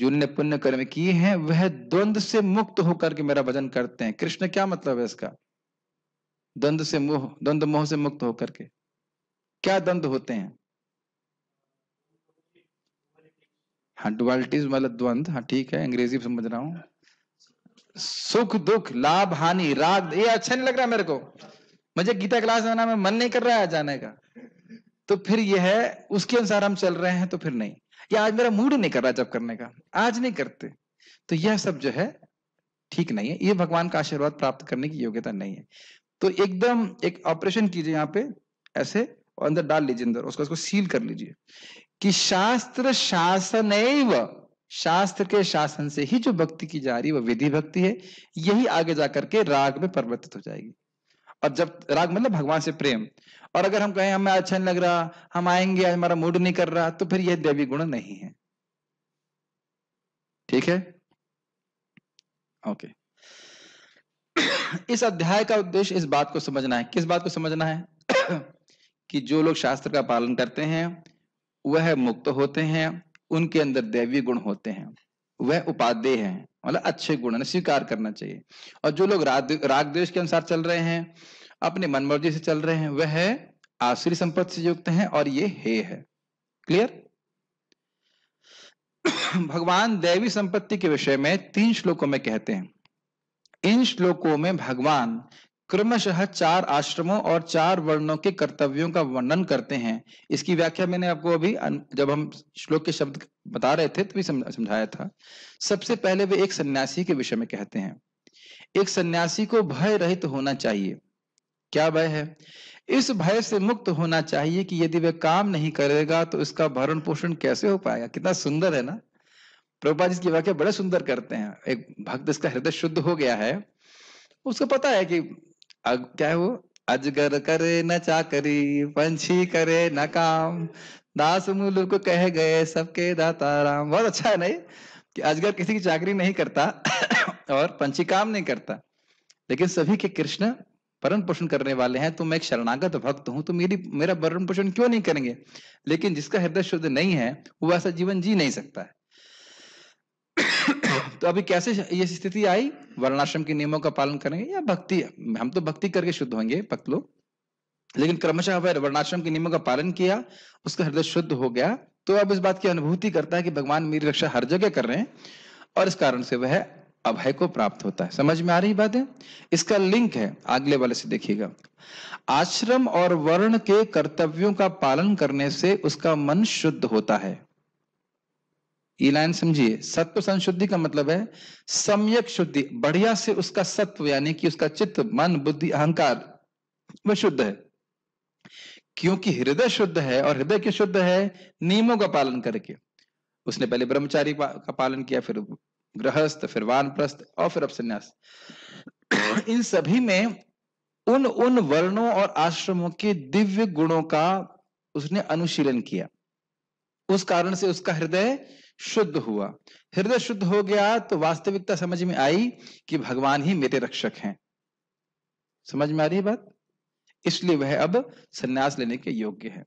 जिनने पुण्य कर्म किए हैं वह द्वंद से मुक्त होकर के मेरा भजन करते हैं कृष्ण क्या मतलब है इसका द्वंद से मोह द्वंद मोह से मुक्त होकर के क्या द्वंद होते हैं हाँ मतलब द्वंद हाँ ठीक है अंग्रेजी समझ रहा हूं सुख दुख लाभ हानि राग ये अच्छा नहीं लग रहा मेरे को मुझे गीता क्लास में मैं मन नहीं कर रहा है जाने का तो फिर यह है उसके अनुसार हम चल रहे हैं तो फिर नहीं या आज मेरा मूड नहीं कर रहा जब करने का आज नहीं करते तो यह सब जो है ठीक नहीं है ये भगवान का आशीर्वाद प्राप्त करने की योग्यता नहीं है तो एकदम एक ऑपरेशन कीजिए यहाँ पे ऐसे और अंदर डाल लीजिए अंदर उसको उसको सील कर लीजिए कि शास्त्र शासन शास्त्र के शासन से ही जो भक्ति की जा रही है वह विधि भक्ति है यही आगे जाकर के राग में परिवर्तित हो जाएगी और जब राग मतलब भगवान से प्रेम और अगर हम कहें हमें अच्छा नहीं लग रहा हम आएंगे हमारा मूड नहीं कर रहा तो फिर यह देवी गुण नहीं है ठीक है ओके इस अध्याय का उद्देश्य इस बात को समझना है किस बात को समझना है *coughs* कि जो लोग शास्त्र का पालन करते हैं वह मुक्त होते हैं उनके अंदर दैवी गुण होते हैं वह उपादेय हैं मतलब अच्छे गुण स्वीकार करना चाहिए और जो लोग राग द्वेश के अनुसार चल रहे हैं अपने मनमर्जी से चल रहे हैं वह है आश्री संपत्ति से युक्त हैं और ये हे है क्लियर *coughs* भगवान दैवी संपत्ति के विषय में तीन श्लोकों में कहते हैं इन श्लोकों में भगवान क्रमशः चार आश्रमों और चार वर्णों के कर्तव्यों का वर्णन करते हैं इसकी व्याख्या मैंने आपको अभी जब हम श्लोक के शब्द बता रहे थे तो तो समझाया था सबसे पहले वे एक सन्यासी के विषय में कहते हैं एक सन्यासी को भय रहित होना चाहिए क्या भय है इस भय से मुक्त होना चाहिए कि यदि वह काम नहीं करेगा तो इसका भरण पोषण कैसे हो पाएगा कितना सुंदर है ना प्रभुपा जी की वाक्य बड़े सुंदर करते हैं एक भक्त इसका हृदय शुद्ध हो गया है उसको पता है कि अग, क्या है वो अजगर करे न चाकरी पंछी करे न काम दास मूल को कह गए सबके दाता राम बहुत अच्छा है नहीं कि अजगर किसी की चाकरी नहीं करता *coughs* और पंछी काम नहीं करता लेकिन सभी के कृष्ण भरण पोषण करने वाले हैं तो मैं एक शरणागत भक्त हूं तो मेरी मेरा भरण पोषण क्यों नहीं करेंगे लेकिन जिसका हृदय शुद्ध नहीं है वो ऐसा जीवन जी नहीं सकता है *coughs* तो अभी कैसे ये स्थिति आई वर्णाश्रम के नियमों का पालन करेंगे या भक्ति हम तो भक्ति करके शुद्ध होंगे भक्त लोग लेकिन क्रमशः वह वर्णाश्रम के नियमों का पालन किया उसका हृदय शुद्ध हो गया तो अब इस बात की अनुभूति करता है कि भगवान मेरी रक्षा हर जगह कर रहे हैं और इस कारण से वह अभय को प्राप्त होता है समझ में आ रही बात है इसका लिंक है अगले वाले से देखिएगा आश्रम और वर्ण के कर्तव्यों का पालन करने से उसका मन शुद्ध होता है ये लाइन समझिए सत्व संशुद्धि का मतलब है सम्यक शुद्धि बढ़िया से उसका सत्व यानी कि उसका चित्त मन बुद्धि अहंकार वह शुद्ध है क्योंकि हृदय शुद्ध है और हृदय के शुद्ध है नियमों का पालन करके उसने पहले ब्रह्मचारी का पालन किया फिर गृहस्थ फिर वानप्रस्थ और फिर अब संन्यास इन सभी में उन उन वर्णों और आश्रमों के दिव्य गुणों का उसने अनुशीलन किया उस कारण से उसका हृदय शुद्ध हुआ हृदय शुद्ध हो गया तो वास्तविकता समझ में आई कि भगवान ही मेरे रक्षक हैं समझ में आ रही है बात इसलिए वह अब सन्यास लेने के योग्य है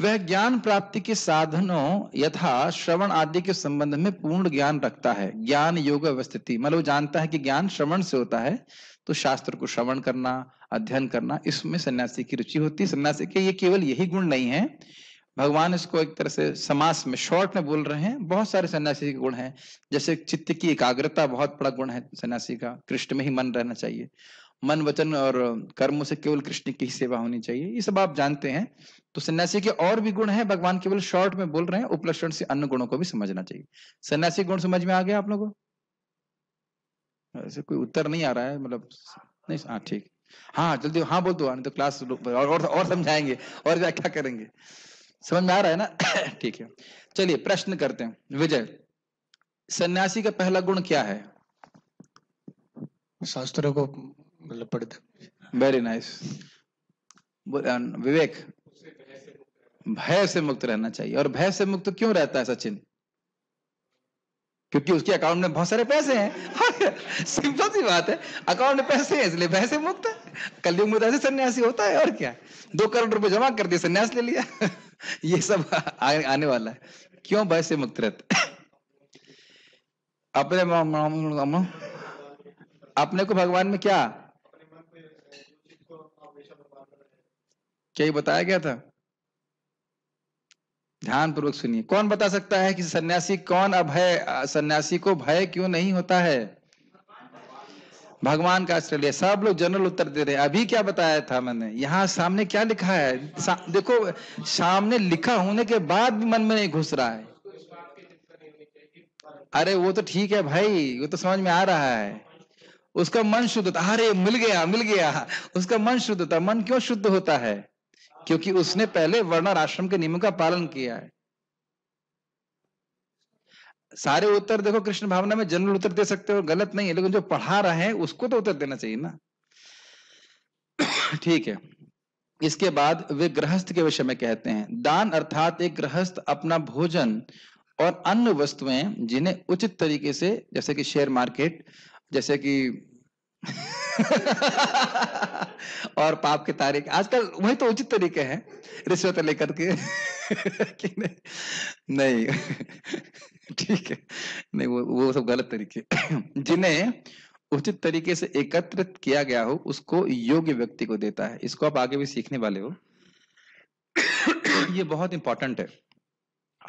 वह ज्ञान प्राप्ति के साधनों यथा श्रवण आदि के संबंध में पूर्ण ज्ञान रखता है ज्ञान योग अवस्थिति मतलब जानता है कि ज्ञान श्रवण से होता है तो शास्त्र को श्रवण करना अध्ययन करना इसमें सन्यासी की रुचि होती है सन्यासी के ये केवल यही गुण नहीं है भगवान इसको एक तरह से समास में शॉर्ट में बोल रहे हैं बहुत सारे सन्यासी के गुण हैं जैसे चित्त की एकाग्रता बहुत बड़ा गुण है सन्यासी का कृष्ण में ही मन रहना चाहिए मन वचन और कर्मों से केवल कृष्ण की ही सेवा होनी चाहिए ये सब आप जानते हैं तो सन्यासी के और भी गुण हैं भगवान केवल शॉर्ट में बोल रहे हैं उपलक्षण से अन्य गुणों को भी समझना चाहिए सन्यासी गुण समझ में आ गया आप लोगों ऐसे कोई उत्तर नहीं आ रहा है मतलब नहीं हाँ ठीक हाँ जल्दी हाँ बोल दो तो क्लास और और, और समझाएंगे और व्याख्या करेंगे समझ में आ रहा है ना *coughs* ठीक है चलिए प्रश्न करते हैं विजय सन्यासी का पहला गुण क्या है शास्त्रों को मतलब पढ़ते वेरी नाइस विवेक भय से मुक्त रहना चाहिए और भय से मुक्त क्यों रहता है सचिन क्योंकि उसके अकाउंट में बहुत सारे पैसे हैं सिंपल *laughs* सी बात है अकाउंट में पैसे हैं इसलिए पैसे मुक्त है कलयुग में ऐसे सन्यासी होता है और क्या दो करोड़ रुपए जमा कर दिए सन्यास ले लिया *laughs* ये सब आ, आने वाला है क्यों भय से मुक्त रहते अपने अपने को भगवान में क्या क्या ये बताया गया था ध्यान पूर्वक सुनिए कौन बता सकता है कि सन्यासी कौन अब है सन्यासी को भय क्यों नहीं होता है भगवान का आश्रय लिया सब लोग जनरल उत्तर दे रहे अभी क्या बताया था मैंने यहाँ सामने क्या लिखा है सा, देखो सामने लिखा होने के बाद भी मन में नहीं घुस रहा है अरे वो तो ठीक है भाई वो तो समझ में आ रहा है उसका मन शुद्ध होता अरे मिल गया मिल गया उसका मन शुद्ध होता मन क्यों शुद्ध होता है क्योंकि उसने पहले वर्णर आश्रम के नियमों का पालन किया है सारे उत्तर देखो कृष्ण भावना में जनरल उत्तर दे सकते हो गलत नहीं है लेकिन जो पढ़ा रहे हैं उसको तो उत्तर देना चाहिए ना *coughs* ठीक है इसके बाद वे गृहस्थ के विषय में कहते हैं दान अर्थात एक गृहस्थ अपना भोजन और अन्य वस्तुएं जिन्हें उचित तरीके से जैसे कि शेयर मार्केट जैसे कि *laughs* और पाप के तारीख आजकल वही तो उचित तरीके हैं रिश्वत लेकर के *laughs* कि नहीं *laughs* ठीक है नहीं वो वो सब गलत तरीके *clears throat* जिन्हें उचित तरीके से एकत्रित किया गया हो उसको योग्य व्यक्ति को देता है इसको आप आगे भी सीखने वाले हो ये बहुत इंपॉर्टेंट है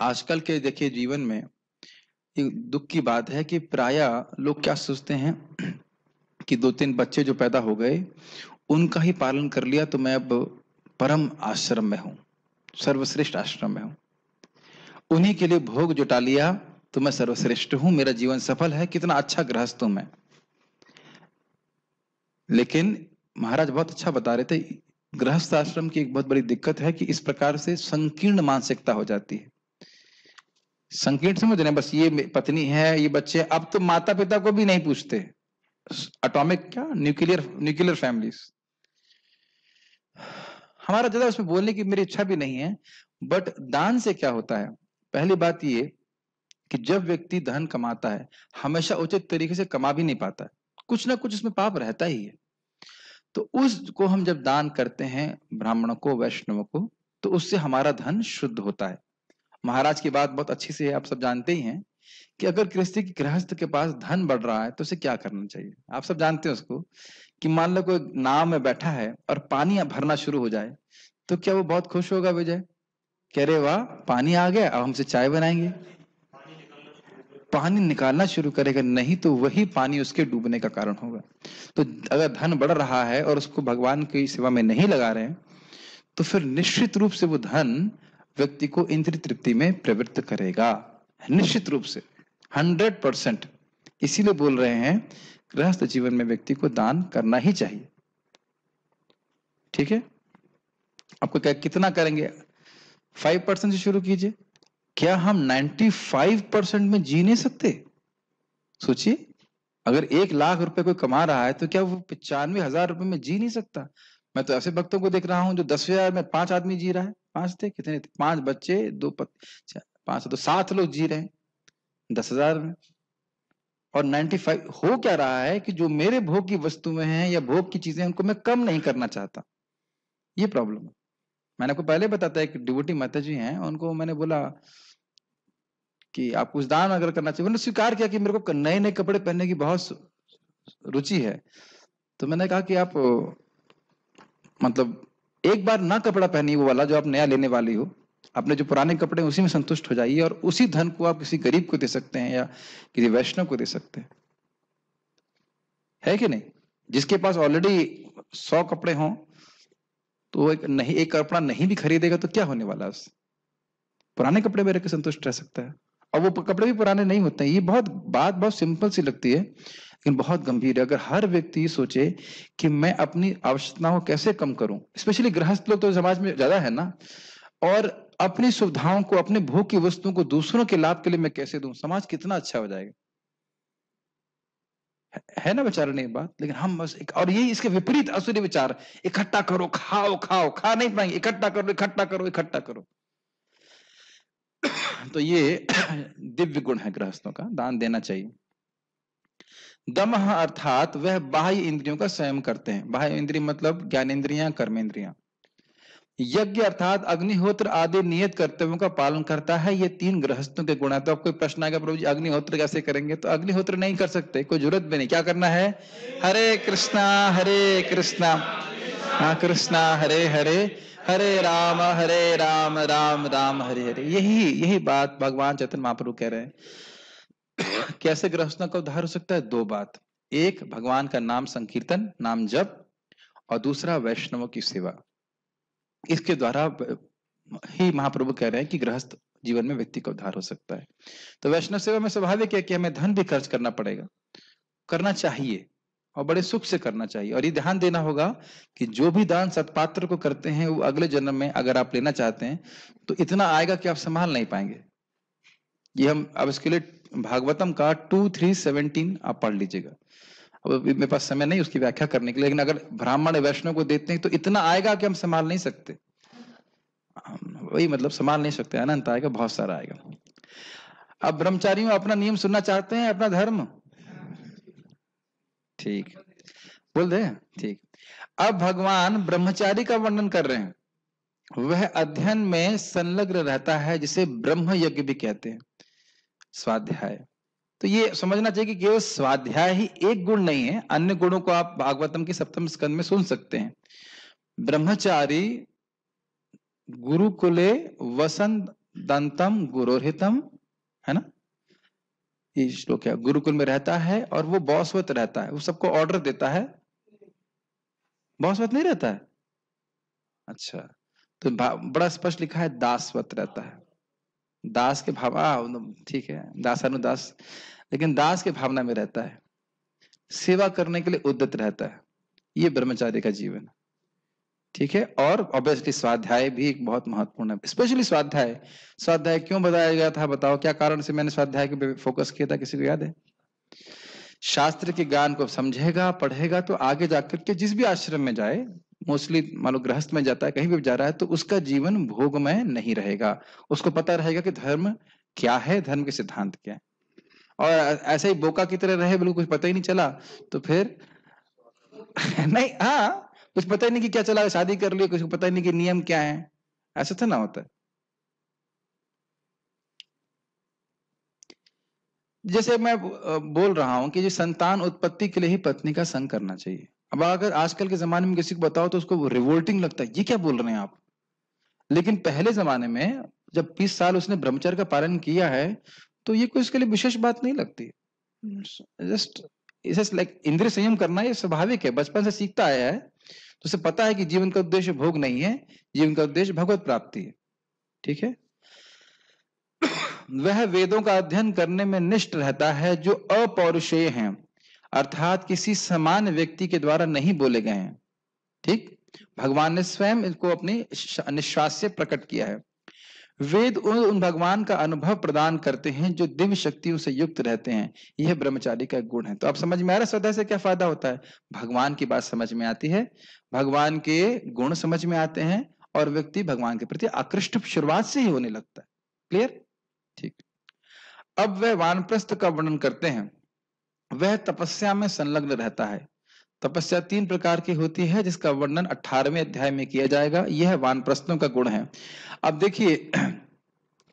आजकल के देखिए जीवन में दुख की बात है कि प्राय लोग क्या सोचते हैं *clears throat* कि दो तीन बच्चे जो पैदा हो गए उनका ही पालन कर लिया तो मैं अब परम आश्रम में हूं सर्वश्रेष्ठ आश्रम में हूं उन्हीं के लिए भोग जुटा लिया तो मैं सर्वश्रेष्ठ हूं मेरा जीवन सफल है कितना अच्छा गृहस्थ हूं मैं लेकिन महाराज बहुत अच्छा बता रहे थे गृहस्थ आश्रम की एक बहुत बड़ी दिक्कत है कि इस प्रकार से संकीर्ण मानसिकता हो जाती है संकीर्ण समझ रहे बस ये पत्नी है ये बच्चे अब तो माता पिता को भी नहीं पूछते एटॉमिक क्या न्यूक्लियर न्यूक्लियर फैमिलीज हमारा ज्यादा उसमें बोलने की मेरी इच्छा भी नहीं है बट दान से क्या होता है पहली बात ये कि जब व्यक्ति धन कमाता है हमेशा उचित तरीके से कमा भी नहीं पाता कुछ ना कुछ उसमें पाप रहता ही है तो उसको हम जब दान करते हैं ब्राह्मणों को वैष्णव को तो उससे हमारा धन शुद्ध होता है महाराज की बात बहुत अच्छी से आप सब जानते ही हैं कि अगर कृषि गृहस्थ के पास धन बढ़ रहा है तो उसे क्या करना चाहिए आप सब जानते हैं उसको कि मान लो कोई नाव में बैठा है और पानी भरना शुरू हो जाए तो क्या वो बहुत खुश होगा विजय कह रहे वाह पानी आ गया अब हमसे चाय बनाएंगे पानी निकालना शुरू करेगा नहीं तो वही पानी उसके डूबने का कारण होगा तो अगर धन बढ़ रहा है और उसको भगवान की सेवा में नहीं लगा रहे तो फिर निश्चित रूप से वो धन व्यक्ति को इंद्र तृप्ति में प्रवृत्त करेगा निश्चित रूप से हंड्रेड परसेंट इसीलिए बोल रहे हैं गृहस्थ जीवन में व्यक्ति को दान करना ही चाहिए ठीक है आपको क्या कितना करेंगे फाइव परसेंट से शुरू कीजिए क्या हम नाइन्टी फाइव परसेंट में जी नहीं सकते सोचिए अगर एक लाख रुपए कोई कमा रहा है तो क्या वो पचानवे हजार रुपए में जी नहीं सकता मैं तो ऐसे भक्तों को देख रहा हूं जो दस हजार में पांच आदमी जी रहा है पांच थे कितने थे पांच बच्चे दो पत्नी पांच सौ तो सात लोग जी रहे हैं दस हजार में और फाइव हो क्या रहा है कि जो मेरे भोग की वस्तुएं हैं या भोग की चीजें उनको मैं कम नहीं करना चाहता ये प्रॉब्लम है मैंने आपको पहले बताता है कि डिबोटी माता जी हैं उनको मैंने बोला कि आप कुछ दान अगर करना चाहिए उन्होंने स्वीकार किया कि मेरे को नए नए कपड़े पहनने की बहुत रुचि है तो मैंने कहा कि आप मतलब एक बार ना कपड़ा पहनी वो वाला जो आप नया लेने वाली हो अपने जो पुराने कपड़े उसी में संतुष्ट हो जाइए और उसी धन को आप किसी गरीब को दे सकते हैं या किसी वैष्णव को दे सकते हैं है कि नहीं जिसके पास ऑलरेडी सौ कपड़े हों तो एक नहीं एक कपड़ा नहीं भी खरीदेगा तो क्या होने वाला है उससे पुराने कपड़े में रहकर संतुष्ट रह सकता है और वो कपड़े भी पुराने नहीं होते हैं ये बहुत बात बहुत सिंपल सी लगती है लेकिन बहुत गंभीर है अगर हर व्यक्ति सोचे कि मैं अपनी आवश्यकताओं को कैसे कम करूं स्पेशली गृहस्थ लोग तो समाज में ज्यादा है ना और अपनी सुविधाओं को अपने भोग की वस्तुओं को दूसरों के लाभ के लिए मैं कैसे दूं समाज कितना अच्छा हो जाएगा है ना बेचारा नहीं बात लेकिन हम बस एक, और यही इसके विपरीत असुरी विचार इकट्ठा करो खाओ खाओ खा नहीं पाएंगे इकट्ठा करो इकट्ठा करो इकट्ठा करो तो ये *clears throat* दिव्य गुण है गृहस्थों का दान देना चाहिए दमह अर्थात वह बाह्य इंद्रियों का संयम करते हैं बाह्य इंद्रिय मतलब कर्म कर्मेंद्रियां यज्ञ अर्थात अग्निहोत्र आदि नियत कर्तव्यों का पालन करता है ये तीन गृहस्थों के गुण है तो आपको प्रश्न आएगा प्रभु जी अग्निहोत्र कैसे करेंगे तो अग्निहोत्र नहीं कर सकते कोई जरूरत भी नहीं क्या करना है हरे कृष्णा हरे कृष्णा हाँ कृष्णा हरे हरे हरे राम हरे राम राम राम हरे हरे यही यही बात भगवान चतन महाप्रभु कह रहे हैं *coughs* कैसे गृहस्थों का उद्धार हो सकता है दो बात एक भगवान का नाम संकीर्तन नाम जप और दूसरा वैष्णवों की सेवा इसके द्वारा ही महाप्रभु कह रहे हैं कि गृहस्थ जीवन में व्यक्ति का उद्धार हो सकता है तो वैष्णव सेवा में स्वाभाविक है कि हमें धन भी खर्च करना पड़ेगा करना चाहिए और बड़े सुख से करना चाहिए और ये ध्यान देना होगा कि जो भी दान सत्पात्र को करते हैं वो अगले जन्म में अगर आप लेना चाहते हैं तो इतना आएगा कि आप संभाल नहीं पाएंगे ये हम अब इसके लिए भागवतम का टू थ्री सेवनटीन आप पढ़ लीजिएगा अब मेरे पास समय नहीं उसकी व्याख्या करने के लिए लेकिन अगर ब्राह्मण वैष्णव को देते हैं तो इतना आएगा कि हम संभाल नहीं सकते वही मतलब संभाल नहीं सकते अनंत आएगा बहुत सारा आएगा अब ब्रह्मचारियों अपना नियम सुनना चाहते हैं अपना धर्म ठीक बोल दे ठीक अब भगवान ब्रह्मचारी का वर्णन कर रहे हैं वह अध्ययन में संलग्न रहता है जिसे ब्रह्म यज्ञ भी कहते हैं स्वाध्याय तो ये समझना चाहिए कि केवल स्वाध्याय ही एक गुण नहीं है अन्य गुणों को आप भागवतम के सप्तम स्कंद में सुन सकते हैं ब्रह्मचारी गुरुकुले वसंत दंतम गुरोहितम है ना ये श्लोक है गुरुकुल में रहता है और वो बॉसवत रहता है वो सबको ऑर्डर देता है बॉसवत नहीं रहता है अच्छा तो बड़ा स्पष्ट लिखा है दासवत रहता है दास के भाव तो ठीक है दासानुदास लेकिन दास की भावना में रहता है सेवा करने के लिए उद्दत रहता है ये ब्रह्मचार्य का जीवन है ठीक है और ऑब्वियसली स्वाध्याय भी एक बहुत महत्वपूर्ण है स्पेशली स्वाध्याय स्वाध्याय क्यों बताया गया था बताओ क्या कारण से मैंने स्वाध्याय के फोकस किया था किसी को याद है शास्त्र के ज्ञान को समझेगा पढ़ेगा तो आगे जाकर के जिस भी आश्रम में जाए मोस्टली मान लो गृहस्थ में जाता है कहीं भी जा रहा है तो उसका जीवन भोगमय नहीं रहेगा उसको पता रहेगा कि धर्म क्या है धर्म के सिद्धांत क्या है और ऐसे ही बोका की तरह रहे बिल्कुल कुछ पता ही नहीं चला तो फिर *laughs* नहीं हाँ कुछ पता ही नहीं कि क्या चला शादी कर ली कुछ पता ही नहीं कि नियम क्या है ऐसा तो ना होता है जैसे मैं बोल रहा हूं कि जो संतान उत्पत्ति के लिए ही पत्नी का संग करना चाहिए अब अगर आजकल के जमाने में किसी को बताओ तो उसको रिवोल्टिंग लगता है ये क्या बोल रहे हैं आप लेकिन पहले जमाने में जब 20 साल उसने ब्रह्मचर्य का पालन किया है तो ये कोई उसके लिए विशेष बात नहीं लगती जस्ट लाइक इंद्र संयम करना ये स्वाभाविक है बचपन से सीखता आया है तो उसे पता है कि जीवन का उद्देश्य भोग नहीं है जीवन का उद्देश्य भगवत प्राप्ति है ठीक है वह वेदों का अध्ययन करने में निष्ठ रहता है जो अपौरुषेय हैं अर्थात किसी समान व्यक्ति के द्वारा नहीं बोले गए हैं ठीक भगवान ने स्वयं इसको अपनी निश्वास से प्रकट किया है वेद उन भगवान का अनुभव प्रदान करते हैं जो दिव्य शक्तियों से युक्त रहते हैं यह ब्रह्मचारी का गुण है तो आप समझ में आ रहा श्रद्धा से क्या फायदा होता है भगवान की बात समझ में आती है भगवान के गुण समझ में आते हैं और व्यक्ति भगवान के प्रति आकृष्ट शुरुआत से ही होने लगता है क्लियर ठीक अब वह वानप्रस्थ का वर्णन करते हैं वह तपस्या में संलग्न रहता है तपस्या तीन प्रकार की होती है जिसका वर्णन अठारहवें अध्याय में किया जाएगा यह वानप्रस्थों का गुण है अब देखिए *clears throat*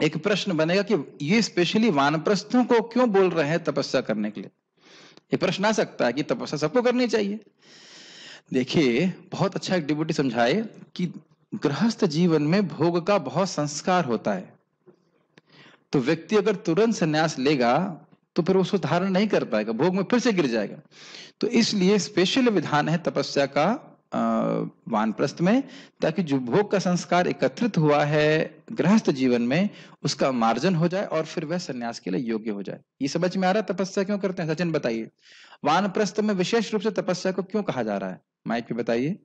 एक प्रश्न बनेगा कि ये स्पेशली वानप्रस्थों को क्यों बोल रहे हैं तपस्या करने के लिए ये प्रश्न आ सकता है कि तपस्या सबको करनी चाहिए देखिए बहुत अच्छा एक डिब्यूटी समझाए कि गृहस्थ जीवन में भोग का बहुत संस्कार होता है तो व्यक्ति अगर तुरंत संन्यास लेगा तो फिर उसको धारण नहीं कर पाएगा भोग में फिर से गिर जाएगा तो इसलिए स्पेशल विधान है तपस्या का वानप्रस्थ में ताकि जो भोग का संस्कार एकत्रित हुआ है गृहस्थ जीवन में उसका मार्जन हो जाए और फिर वह सन्यास के लिए योग्य हो जाए ये समझ में आ रहा है तपस्या क्यों करते हैं सचिन बताइए वानप्रस्थ में विशेष रूप से तपस्या को क्यों कहा जा रहा है माइक पे बताइए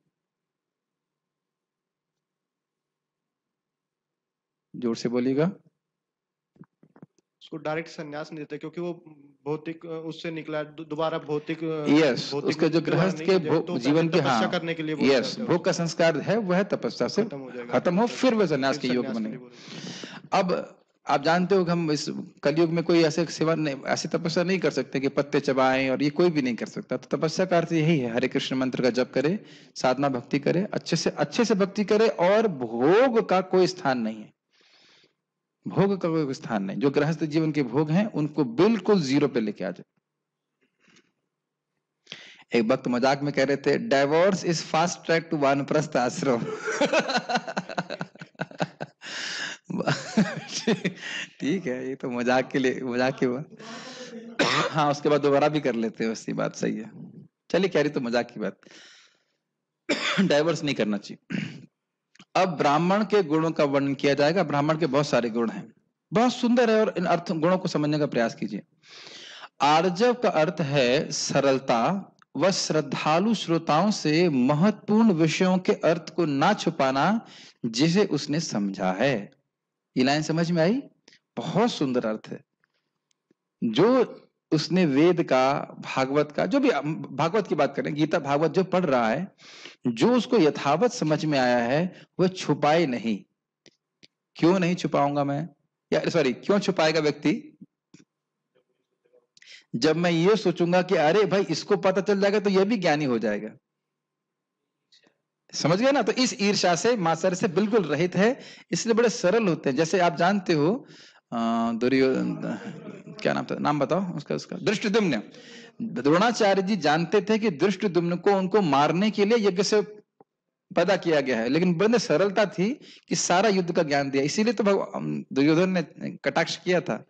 जोर से बोलिएगा उसको डायरेक्ट संन्यास नहीं देते क्योंकि वो भौतिक उससे निकला दोबारा भौतिक यस उसके जो गृहस्थ के तो जीवन की हाँ, करने के लिए यस भोग का संस्कार है वह तपस्या से खत्म हो फिर वह संन्यास के योग बने अब आप जानते हो कि हम इस कलयुग में कोई ऐसे सेवा नहीं ऐसी तपस्या नहीं कर सकते कि पत्ते चबाएं और ये कोई भी नहीं कर सकता तो तपस्या का अर्थ यही है हरे कृष्ण मंत्र का जप करे साधना भक्ति करे अच्छे से अच्छे से भक्ति करे और भोग का कोई स्थान नहीं है भोग का कोई स्थान नहीं जो गृहस्थ जीवन के भोग हैं उनको बिल्कुल जीरो पे लेके आ जाए एक वक्त मजाक में कह रहे थे divorce is fast track to vanaprastha ashram *laughs* ठीक है ये तो मजाक के लिए मजाक की बात हाँ उसके बाद दोबारा भी कर लेते हैं उसकी बात सही है चलिए कह रही तो मजाक की बात डाइवर्स *coughs* नहीं करना चाहिए अब ब्राह्मण के गुणों का वर्णन किया जाएगा ब्राह्मण के बहुत सारे गुण हैं बहुत सुंदर है और इन अर्थ गुणों को समझने का प्रयास कीजिए आर्जव का अर्थ है सरलता व श्रद्धालु श्रोताओं से महत्वपूर्ण विषयों के अर्थ को ना छुपाना जिसे उसने समझा है ये लाइन समझ में आई बहुत सुंदर अर्थ है जो उसने वेद का भागवत का जो भी भागवत की बात करें गीता भागवत जो पढ़ रहा है जो उसको यथावत समझ में आया है वह छुपाए नहीं क्यों नहीं छुपाऊंगा मैं या सॉरी क्यों छुपाएगा व्यक्ति जब मैं ये सोचूंगा कि अरे भाई इसको पता चल जाएगा तो यह भी ज्ञानी हो जाएगा समझ गए ना तो इस ईर्षा से मासर से बिल्कुल रहित है इसलिए बड़े सरल होते हैं जैसे आप जानते हो दुर्योधन क्या नाम था नाम बताओ उसका उसका दृष्टुम्न द्रोणाचार्य जी जानते थे कि दृष्टुम्न को उनको मारने के लिए यज्ञ से पैदा किया गया है लेकिन बड़े सरलता थी कि सारा युद्ध का ज्ञान दिया इसीलिए तो दुर्योधन ने कटाक्ष किया था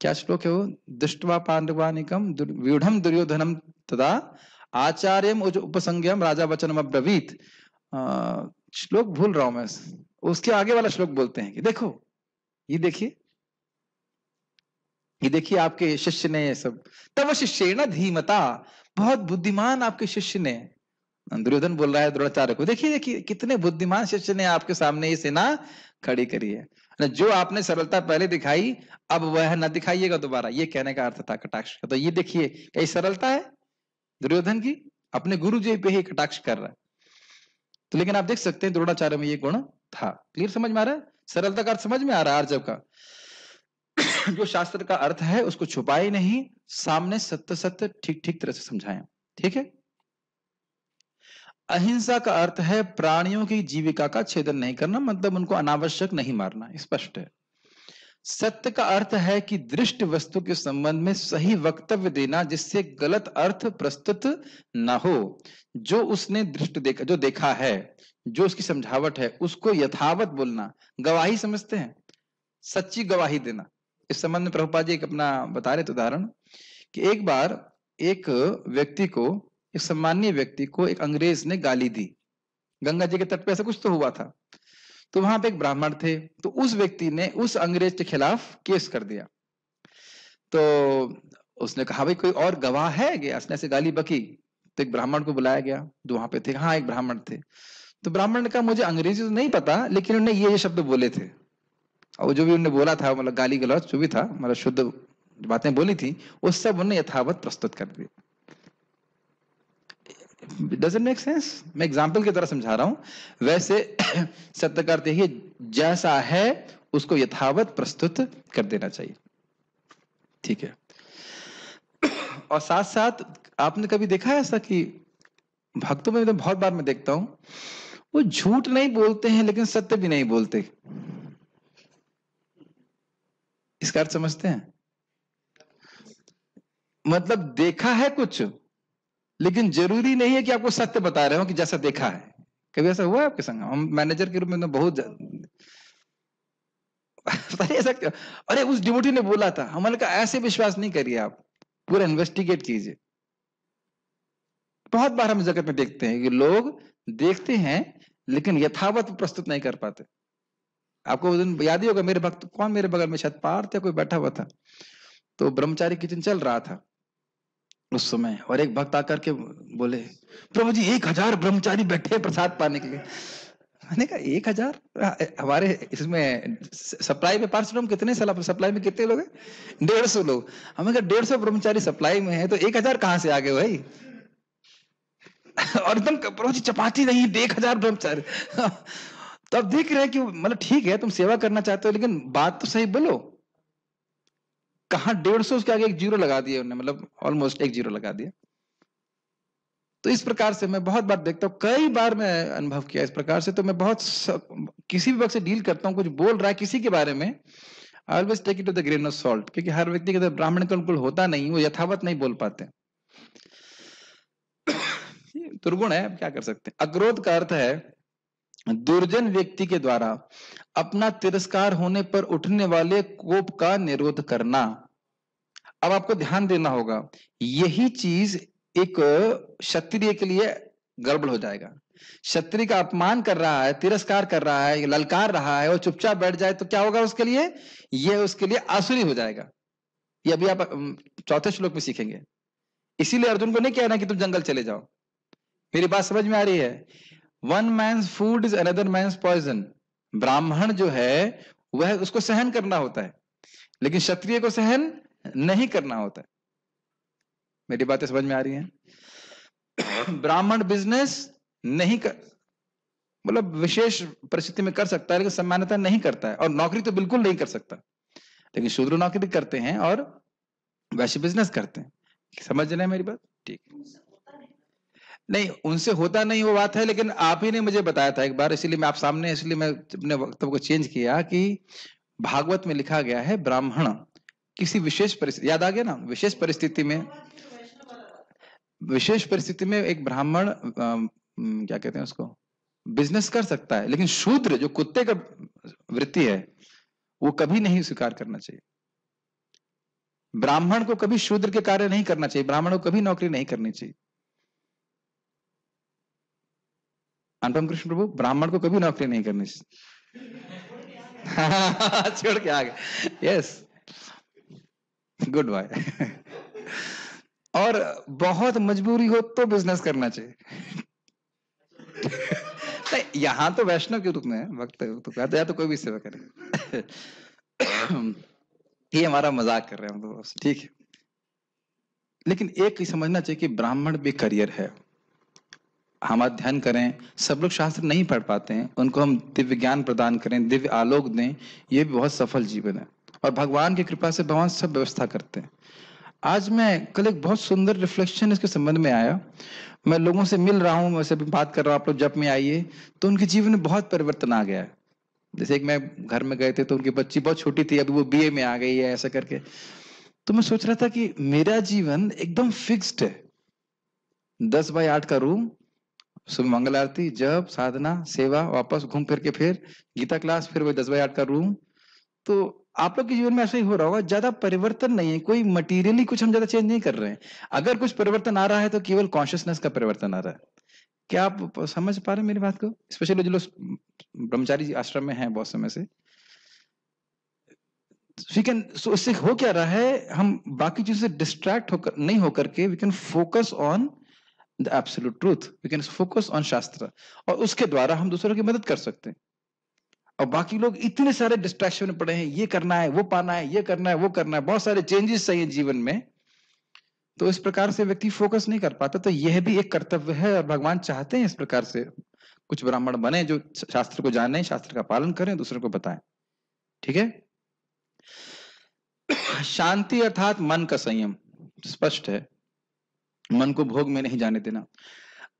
क्या श्लोक है वो दृष्टवा पांडवानिकम व्यूढ़ दुर्योधनम तदा आचार्य उपसंज्ञम राजा वचनम अब्रवीत श्लोक भूल रहा हूं मैं उसके आगे वाला श्लोक बोलते हैं कि देखो ये देखिए ये देखिए आपके शिष्य ने सब तब शिष्य ना धीमता बहुत बुद्धिमान आपके शिष्य ने दुर्योधन बोल रहा है द्रोणाचार्य को देखिए देखिए कितने बुद्धिमान शिष्य ने आपके सामने ये सेना खड़ी करी है जो आपने सरलता पहले दिखाई अब वह न दिखाइएगा दोबारा ये कहने का अर्थ था कटाक्ष का तो ये देखिए कई सरलता है दुर्योधन की अपने गुरु जी पे ही कटाक्ष कर रहा है तो लेकिन आप देख सकते हैं द्रोणाचार्य में ये गुण था क्लियर समझ में आ रहा है सरलता का अर्थ समझ में आ रहा है आर्जव का जो शास्त्र का अर्थ है उसको छुपाए नहीं सामने सत्य सत्य ठीक ठीक तरह से समझाए ठीक है अहिंसा का अर्थ है प्राणियों की जीविका का छेदन नहीं करना मतलब उनको अनावश्यक नहीं मारना स्पष्ट है सत्य का अर्थ है कि दृष्ट वस्तु के संबंध में सही वक्तव्य देना जिससे गलत अर्थ प्रस्तुत न हो जो उसने दृष्ट देखा जो देखा है जो उसकी समझावट है उसको यथावत बोलना गवाही समझते हैं सच्ची गवाही देना इस संबंध में प्रभुपा जी एक अपना बता रहे थे उदाहरण कि एक बार एक व्यक्ति को एक सम्मानीय व्यक्ति को एक अंग्रेज ने गाली दी गंगा जी के तट पर ऐसा कुछ तो हुआ था तो वहां पे एक ब्राह्मण थे तो उस व्यक्ति ने उस अंग्रेज के खिलाफ केस कर दिया तो उसने कहा भाई कोई और गवाह है क्या उसने ऐसे गाली बकी तो एक ब्राह्मण को बुलाया गया जो तो वहां पे थे हाँ एक ब्राह्मण थे तो ब्राह्मण ने कहा मुझे अंग्रेजी तो नहीं पता लेकिन उन्होंने ये ये शब्द बोले थे और जो भी उन्होंने बोला था मतलब गाली गलौज जो भी था मतलब शुद्ध बातें बोली थी उस सब उन्होंने यथावत प्रस्तुत कर दिया डजेंट मेक सेंस मैं एग्जाम्पल की तरह समझा रहा हूं वैसे *clears throat* सत्य करते ही जैसा है उसको यथावत प्रस्तुत कर देना चाहिए ठीक है *clears throat* और साथ साथ आपने कभी देखा है ऐसा कि भक्तों में तो बहुत बार मैं देखता हूं वो झूठ नहीं बोलते हैं लेकिन सत्य भी नहीं बोलते इसका अर्थ समझते हैं मतलब देखा है कुछ लेकिन जरूरी नहीं है कि आपको सत्य बता रहे हो कि जैसा देखा है कभी ऐसा हुआ है आपके संग हम मैनेजर के रूप में तो बहुत *laughs* ऐसा क्यों अरे उस डिवोटी ने बोला था हमने कहा ऐसे विश्वास नहीं करिए आप पूरा इन्वेस्टिगेट कीजिए बहुत बार हम जगत में देखते हैं कि लोग देखते हैं लेकिन यथावत प्रस्तुत नहीं कर पाते आपको उस दिन याद ही होगा मेरे भक्त कौन मेरे बगल में छत पार था कोई बैठा हुआ था तो ब्रह्मचारी किचन चल रहा था उस समय और एक भक्त आकर के बोले प्रभु जी एक हजार ब्रह्मचारी बैठे प्रसाद पाने के लिए मैंने कहा एक हजार हमारे इसमें सप्लाई में पार्षद कितने सप्लाई में कितने लोग हैं डेढ़ सौ लोग हमें कहा डेढ़ सौ ब्रह्मचारी सप्लाई में है तो एक हजार कहाँ से आ गए भाई *laughs* और एकदम प्रभु जी चपाती नहीं एक हजार ब्रह्मचारी *laughs* तो अब देख रहे हैं कि मतलब ठीक है तुम सेवा करना चाहते हो लेकिन बात तो सही बोलो कहा डेढ़ सौ उसके आगे एक जीरो लगा दिया उन्होंने मतलब ऑलमोस्ट एक जीरो लगा दिया तो इस प्रकार से मैं बहुत बार देखता हूँ कई बार मैं अनुभव किया इस प्रकार से तो मैं बहुत स... किसी भी वक्त से डील करता हूँ कुछ बोल रहा है किसी के बारे में always take it to the grain of salt क्योंकि हर व्यक्ति के ब्राह्मण का अनुकूल होता नहीं वो यथावत नहीं बोल पाते *coughs* दुर्गुण है क्या कर सकते अग्रोध का अर्थ है दुर्जन व्यक्ति के द्वारा अपना तिरस्कार होने पर उठने वाले कोप का निरोध करना अब आपको ध्यान देना होगा यही चीज एक क्षत्रिय के लिए गड़बड़ हो जाएगा क्षत्रिय का अपमान कर रहा है तिरस्कार कर रहा है ललकार रहा है और चुपचाप बैठ जाए तो क्या होगा उसके लिए यह उसके लिए आसुरी हो जाएगा ये अभी आप चौथे श्लोक में सीखेंगे इसीलिए अर्जुन को नहीं कहना कि तुम जंगल चले जाओ मेरी बात समझ में आ रही है one man's food is another man's poison ब्राह्मण जो है वह उसको सहन करना होता है लेकिन क्षत्रिय को सहन नहीं करना होता है मेरी बातें समझ में आ रही हैं *coughs* ब्राह्मण बिजनेस नहीं कर मतलब विशेष परिस्थिति में कर सकता है लेकिन सम्मान्यता नहीं करता है और नौकरी तो बिल्कुल नहीं कर सकता लेकिन शूद्र नौकरी करते हैं और वैसे बिजनेस करते हैं समझ रहे हैं मेरी बात ठीक है नहीं उनसे होता नहीं वो बात है लेकिन आप ही ने मुझे बताया था एक बार इसलिए मैं आप सामने इसलिए मैं अपने वक्तव्य को चेंज किया कि भागवत में लिखा गया है ब्राह्मण किसी विशेष परिस्थिति याद आ गया ना विशेष परिस्थिति में विशेष परिस्थिति में एक ब्राह्मण क्या कहते हैं उसको बिजनेस कर सकता है लेकिन शूद्र जो कुत्ते का वृत्ति है वो कभी नहीं स्वीकार करना चाहिए ब्राह्मण को कभी शूद्र के कार्य नहीं करना चाहिए ब्राह्मण को कभी नौकरी नहीं करनी चाहिए अनुपम कृष्ण प्रभु ब्राह्मण को कभी नौकरी नहीं करनी *laughs* छोड़ के आगे यस गुड बाय और बहुत मजबूरी हो तो बिजनेस करना चाहिए *laughs* यहां तो वैष्णव के रूप में वक्त तो कहते तो- या तो कोई भी सेवा करे *coughs* ये हमारा मजाक कर रहे हैं हम तो ठीक है लेकिन एक ही समझना चाहिए कि ब्राह्मण भी करियर है हम अध्ययन करें सब लोग शास्त्र नहीं पढ़ पाते हैं उनको हम दिव्य ज्ञान प्रदान करें दिव्य आलोक दें ये भी बहुत सफल जीवन है और भगवान की कृपा से भगवान सब व्यवस्था करते हैं आज मैं कल एक बहुत सुंदर रिफ्लेक्शन इसके संबंध में आया मैं लोगों से मिल रहा हूँ मैं से बात कर रहा हूँ आप लोग जब में आइए तो उनके जीवन में बहुत परिवर्तन आ गया है जैसे एक मैं घर में गए थे तो उनकी बच्ची बहुत छोटी थी अभी वो बीए में आ गई है ऐसा करके तो मैं सोच रहा था कि मेरा जीवन एकदम फिक्स्ड है दस बाय आठ का रूम सुबह मंगल आरती जब साधना सेवा वापस घूम फिर के फिर गीता क्लास फिर वही दस बजे आठ का रूम तो आप लोग के जीवन में ऐसा ही हो रहा होगा ज्यादा परिवर्तन नहीं है कोई मटेरियली कुछ हम ज्यादा चेंज नहीं कर रहे हैं अगर कुछ परिवर्तन आ रहा है तो केवल कॉन्शियसनेस का परिवर्तन आ रहा है क्या आप समझ पा रहे हैं मेरी बात को स्पेशली जो लोग ब्रह्मचारी आश्रम में हैं बहुत समय से वी कैन सो इससे हो क्या रहा है हम बाकी चीजों से डिस्ट्रैक्ट होकर नहीं होकर के we can focus on the absolute truth we can focus on shastra और उसके द्वारा हम दूसरों की मदद कर सकते हैं और बाकी लोग इतने सारे डिस्ट्रैक्शन में पड़े हैं ये करना है वो पाना है ये करना है वो करना है बहुत सारे चेंजेस चाहिए जीवन में तो इस प्रकार से व्यक्ति फोकस नहीं कर पाता तो यह भी एक कर्तव्य है और भगवान चाहते हैं इस प्रकार से कुछ ब्राह्मण बने जो शास्त्र को जाने शास्त्र का पालन करें दूसरों को बताएं ठीक है शांति अर्थात मन का संयम स्पष्ट है मन को भोग में नहीं जाने देना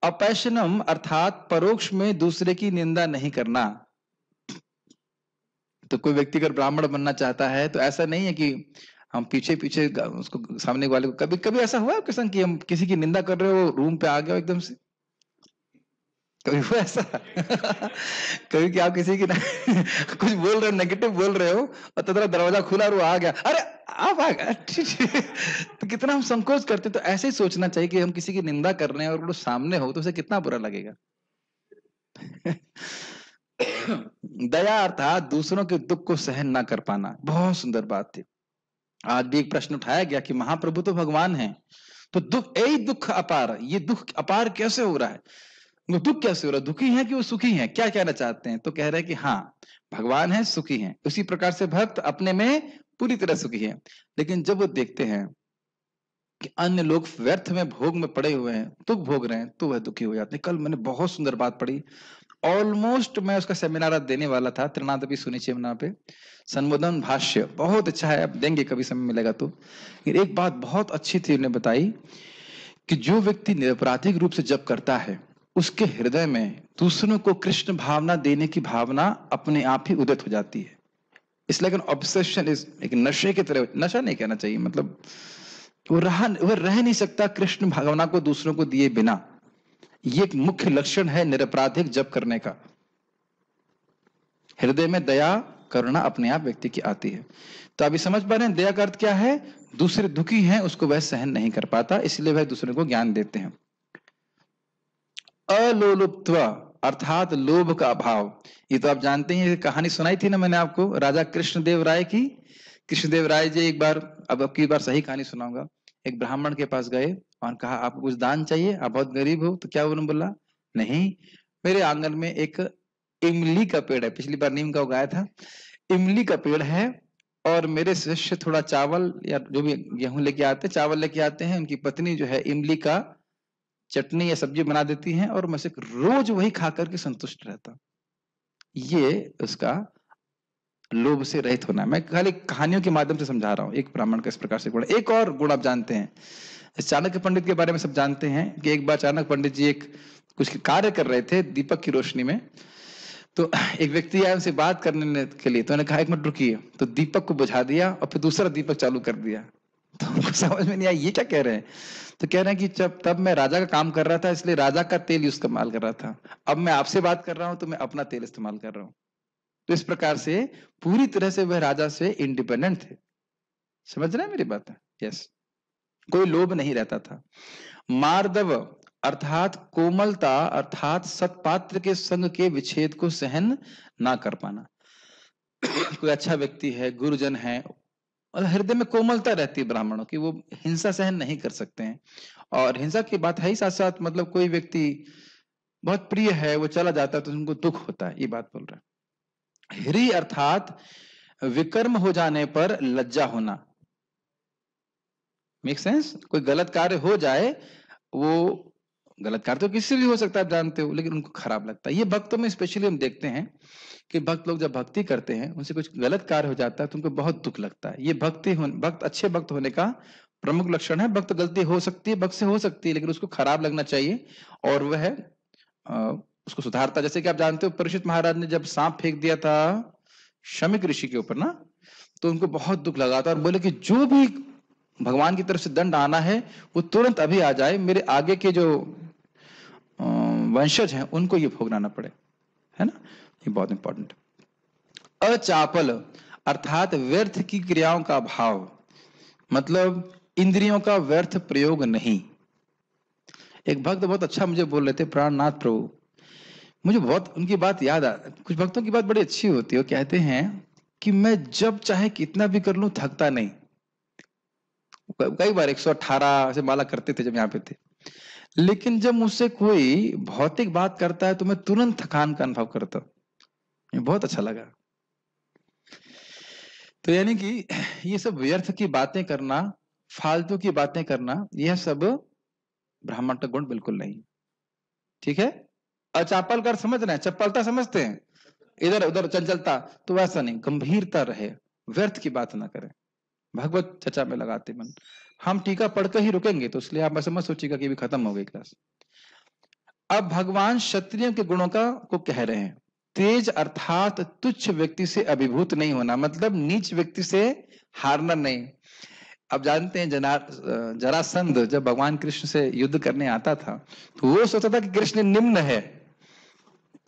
अपैशनम अर्थात परोक्ष में दूसरे की निंदा नहीं करना तो कोई व्यक्ति अगर ब्राह्मण बनना चाहता है तो ऐसा नहीं है कि हम पीछे पीछे उसको सामने वाले को कभी कभी ऐसा हुआ आपके कि हम किसी की निंदा कर रहे हो रूम पे आ गया एकदम से कभी हुआ ऐसा कभी कि आप किसी की कुछ बोल रहे हो नेगेटिव बोल रहे हो और तो दरवाजा खुला और आ गया अरे आप आ गया तो कितना हम संकोच करते तो ऐसे ही सोचना चाहिए कि हम किसी की निंदा कर रहे हैं और वो सामने हो तो उसे कितना बुरा लगेगा दया अर्थात दूसरों के दुख को सहन ना कर पाना बहुत सुंदर बात थी आज भी एक प्रश्न उठाया गया कि महाप्रभु तो भगवान है तो दुख यही दुख अपार ये दुख अपार कैसे हो रहा है तो दुख कैसे हो रहा दुखी है कि वो सुखी है क्या कहना चाहते हैं तो कह रहे हैं कि हाँ भगवान है सुखी है उसी प्रकार से भक्त अपने में पूरी तरह सुखी है लेकिन जब वो देखते हैं कि अन्य लोग व्यर्थ में भोग में पड़े हुए हैं दुख भोग रहे हैं तो वह दुखी हो जाते हैं कल मैंने बहुत सुंदर बात पढ़ी ऑलमोस्ट मैं उसका सेमिनार देने वाला था त्रिनादपी सुनी चेमना पे संबोधन भाष्य बहुत अच्छा है आप देंगे कभी समय मिलेगा तो एक बात बहुत अच्छी थी उन्हें बताई कि जो व्यक्ति निरपराधिक रूप से जब करता है उसके हृदय में दूसरों को कृष्ण भावना देने की भावना अपने आप ही उदित हो जाती है इसलिए लेकिन ऑब्सेशन इस एक नशे की तरह नशा नहीं कहना चाहिए मतलब वो रहा वह रह नहीं सकता कृष्ण भावना को दूसरों को दिए बिना ये एक मुख्य लक्षण है निरपराधिक जप करने का हृदय में दया करुणा अपने आप व्यक्ति की आती है तो अभी समझ पा रहे हैं दया का अर्थ क्या है दूसरे दुखी हैं उसको वह सहन नहीं कर पाता इसलिए वह दूसरे को ज्ञान देते हैं अलोलुप्तव अर्थात लोभ का अभाव ये तो आप जानते हैं कहानी सुनाई थी ना मैंने आपको राजा कृष्णदेव राय की कृष्णदेव राय जी एक बार अब अब की बार सही कहानी सुनाऊंगा एक ब्राह्मण के पास गए और कहा आपको कुछ दान चाहिए आप बहुत गरीब हो तो क्या उन्होंने बोला नहीं मेरे आंगन में एक इमली का पेड़ है पिछली बार नीम का उगाया था इमली का पेड़ है और मेरे शिष्य थोड़ा चावल या जो भी गेहूं लेके आते चावल लेके आते हैं उनकी पत्नी जो है इमली का चटनी या सब्जी बना देती हैं और मैं रोज वही खा करके संतुष्ट रहता ये उसका लोभ से रहित होना मैं खाली कहानियों के माध्यम से समझा रहा हूँ एक ब्राह्मण का इस प्रकार से गुण एक और गुण आप जानते हैं चाणक्य पंडित के बारे में सब जानते हैं कि एक बार चाणक्य पंडित जी एक कुछ कार्य कर रहे थे दीपक की रोशनी में तो एक व्यक्ति आया उनसे बात करने के लिए तो उन्होंने कहा एक मिनट रुकिए तो दीपक को बुझा दिया और फिर दूसरा दीपक चालू कर दिया तो उनको समझ में नहीं आया ये क्या कह रहे हैं तो कह रहे हैं कि जब तब मैं राजा का काम कर रहा था इसलिए राजा का तेल इस्तेमाल कर रहा था अब मैं आपसे बात कर रहा हूं तो मैं अपना तेल इस्तेमाल कर रहा हूं तो इस प्रकार से पूरी तरह से वह राजा से इंडिपेंडेंट थे समझ रहे हैं मेरी बात यस कोई लोभ नहीं रहता था मार्दव अर्थात कोमलता अर्थात सत्पात्र के संग के विच्छेद को सहन ना कर पाना कोई अच्छा व्यक्ति है गुरुजन है और हृदय में कोमलता रहती है ब्राह्मणों की वो हिंसा सहन नहीं कर सकते हैं और हिंसा की बात है ही साथ साथ मतलब कोई व्यक्ति बहुत प्रिय है वो चला जाता है तो उनको दुख होता है ये बात बोल रहा है हिरी अर्थात विकर्म हो जाने पर लज्जा होना मेक सेंस कोई गलत कार्य हो जाए वो गलत कार्य तो किसी से भी हो सकता है जानते हो लेकिन उनको खराब लगता है ये भक्तों में स्पेशली हम देखते हैं कि भक्त लोग जब भक्ति करते हैं उनसे कुछ गलत कार्य हो जाता है तो उनको बहुत दुख लगता है ये भक्ति भक्त अच्छे भक्त होने का प्रमुख लक्षण है भक्त गलती हो सकती है भक्त से हो सकती है लेकिन उसको खराब लगना चाहिए और वह उसको सुधारता जैसे कि आप जानते हो परिषित महाराज ने जब सांप फेंक दिया था शमिक ऋषि के ऊपर ना तो उनको बहुत दुख लगा था और बोले कि जो भी भगवान की तरफ से दंड आना है वो तुरंत अभी आ जाए मेरे आगे के जो वंशज हैं उनको ये भोगना पड़े है ना ये बहुत इंपॉर्टेंट अचापल अर्थात व्यर्थ की क्रियाओं का भाव मतलब इंद्रियों का व्यर्थ प्रयोग नहीं एक भक्त बहुत अच्छा मुझे बोल रहे थे प्राणनाथ प्रभु मुझे बहुत उनकी बात याद आ कुछ भक्तों की बात बड़ी अच्छी होती है वो कहते हैं कि मैं जब चाहे कितना भी कर लूं थकता नहीं कई बार 118 से माला करते थे जब यहाँ पे थे लेकिन जब मुझसे कोई भौतिक बात करता है तो मैं तुरंत थकान का अनुभव करता हूं बहुत अच्छा लगा तो यानी कि ये सब व्यर्थ की बातें करना फालतू की बातें करना यह सब ब्राह्मण का गुण बिल्कुल नहीं ठीक है अचापल कर समझ रहे हैं चप्पलता समझते हैं इधर उधर चंचलता तो वैसा नहीं गंभीरता रहे व्यर्थ की बात ना करें भगवत चर्चा में लगाते मन हम टीका पढ़कर ही रुकेंगे तो इसलिए आप समझ सोचिएगा कि भी खत्म हो गई क्लास अब भगवान क्षत्रिय के गुणों का को कह रहे हैं तेज अर्थात तुच्छ व्यक्ति से अभिभूत नहीं होना मतलब नीच व्यक्ति से हारना नहीं अब जानते हैं जना जरासंध जब भगवान कृष्ण से युद्ध करने आता था तो वो सोचता था कि कृष्ण निम्न है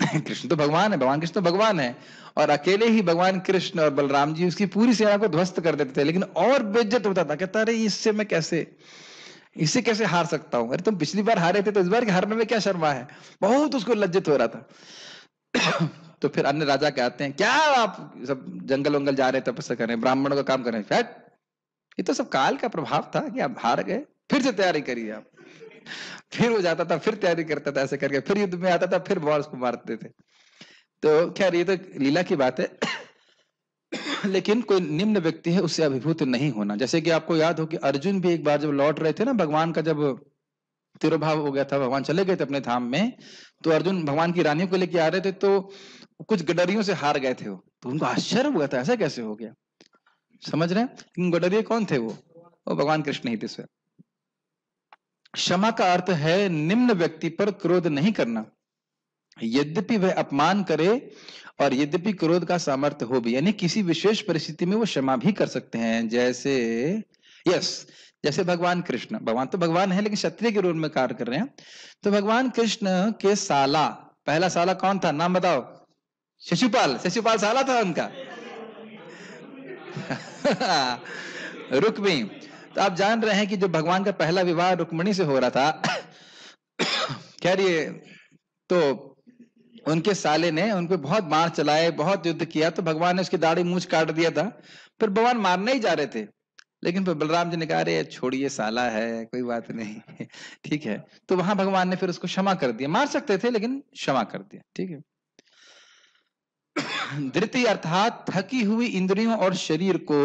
कृष्ण तो भगवान है भगवान कृष्ण तो भगवान है और अकेले ही भगवान कृष्ण और बलराम जी उसकी पूरी सेना को ध्वस्त कर देते थे लेकिन और बेज्जत होता था कहता अरे इससे मैं कैसे इसे कैसे हार सकता हूं अरे तुम पिछली बार हारे थे तो इस बार हारने में क्या शर्मा है बहुत उसको लज्जित हो रहा था *coughs* तो फिर अन्य राजा कहते हैं क्या आप सब जंगल वंगल जा रहे तपस्या कर रहे ब्राह्मणों का काम कर रहे हैं फैक्ट ये तो सब काल का प्रभाव था कि आप हार गए फिर से तैयारी करिए आप फिर वो जाता था फिर तैयारी करता था ऐसे करके फिर युद्ध में आता था फिर बॉर्स को मारते थे तो खैर ये तो लीला की बात है *coughs* लेकिन कोई निम्न व्यक्ति है उससे अभिभूत नहीं होना जैसे कि आपको याद हो कि अर्जुन भी एक बार जब लौट रहे थे ना भगवान का जब तिरुभाव हो गया था भगवान चले गए थे अपने धाम में तो अर्जुन भगवान की रानियों को लेके आ रहे थे तो कुछ गडरियों से हार गए थे वो तो उनको आश्चर्य हुआ था ऐसा कैसे हो गया समझ रहे हैं गडरिये कौन थे वो वो भगवान कृष्ण ही थे स्वयं क्षमा का अर्थ है निम्न व्यक्ति पर क्रोध नहीं करना यद्यपि वह अपमान करे और यद्यपि क्रोध का सामर्थ्य हो भी यानी किसी विशेष परिस्थिति में वो क्षमा भी कर सकते हैं जैसे यस जैसे भगवान कृष्ण भगवान तो भगवान है लेकिन क्षत्रिय के रूप में कार्य कर रहे हैं तो भगवान कृष्ण के साला पहला साला कौन था नाम बताओ शिशुपाल शिशुपाल साला था उनका *laughs* रुक्मी तो आप जान रहे हैं कि जो भगवान का पहला विवाह रुक्मणी से हो रहा था कह *coughs* रही तो उनके साले ने उनको बहुत मार चलाए बहुत युद्ध किया तो भगवान ने उसकी दाढ़ी मूछ काट दिया था फिर भगवान मारने ही जा रहे थे लेकिन फिर बलराम जी ने कहा अरे छोड़िए साला है कोई बात नहीं *laughs* ठीक है तो वहां भगवान ने फिर उसको क्षमा कर दिया मार सकते थे लेकिन क्षमा कर दिया ठीक है *coughs* धृति अर्थात थकी हुई इंद्रियों और शरीर को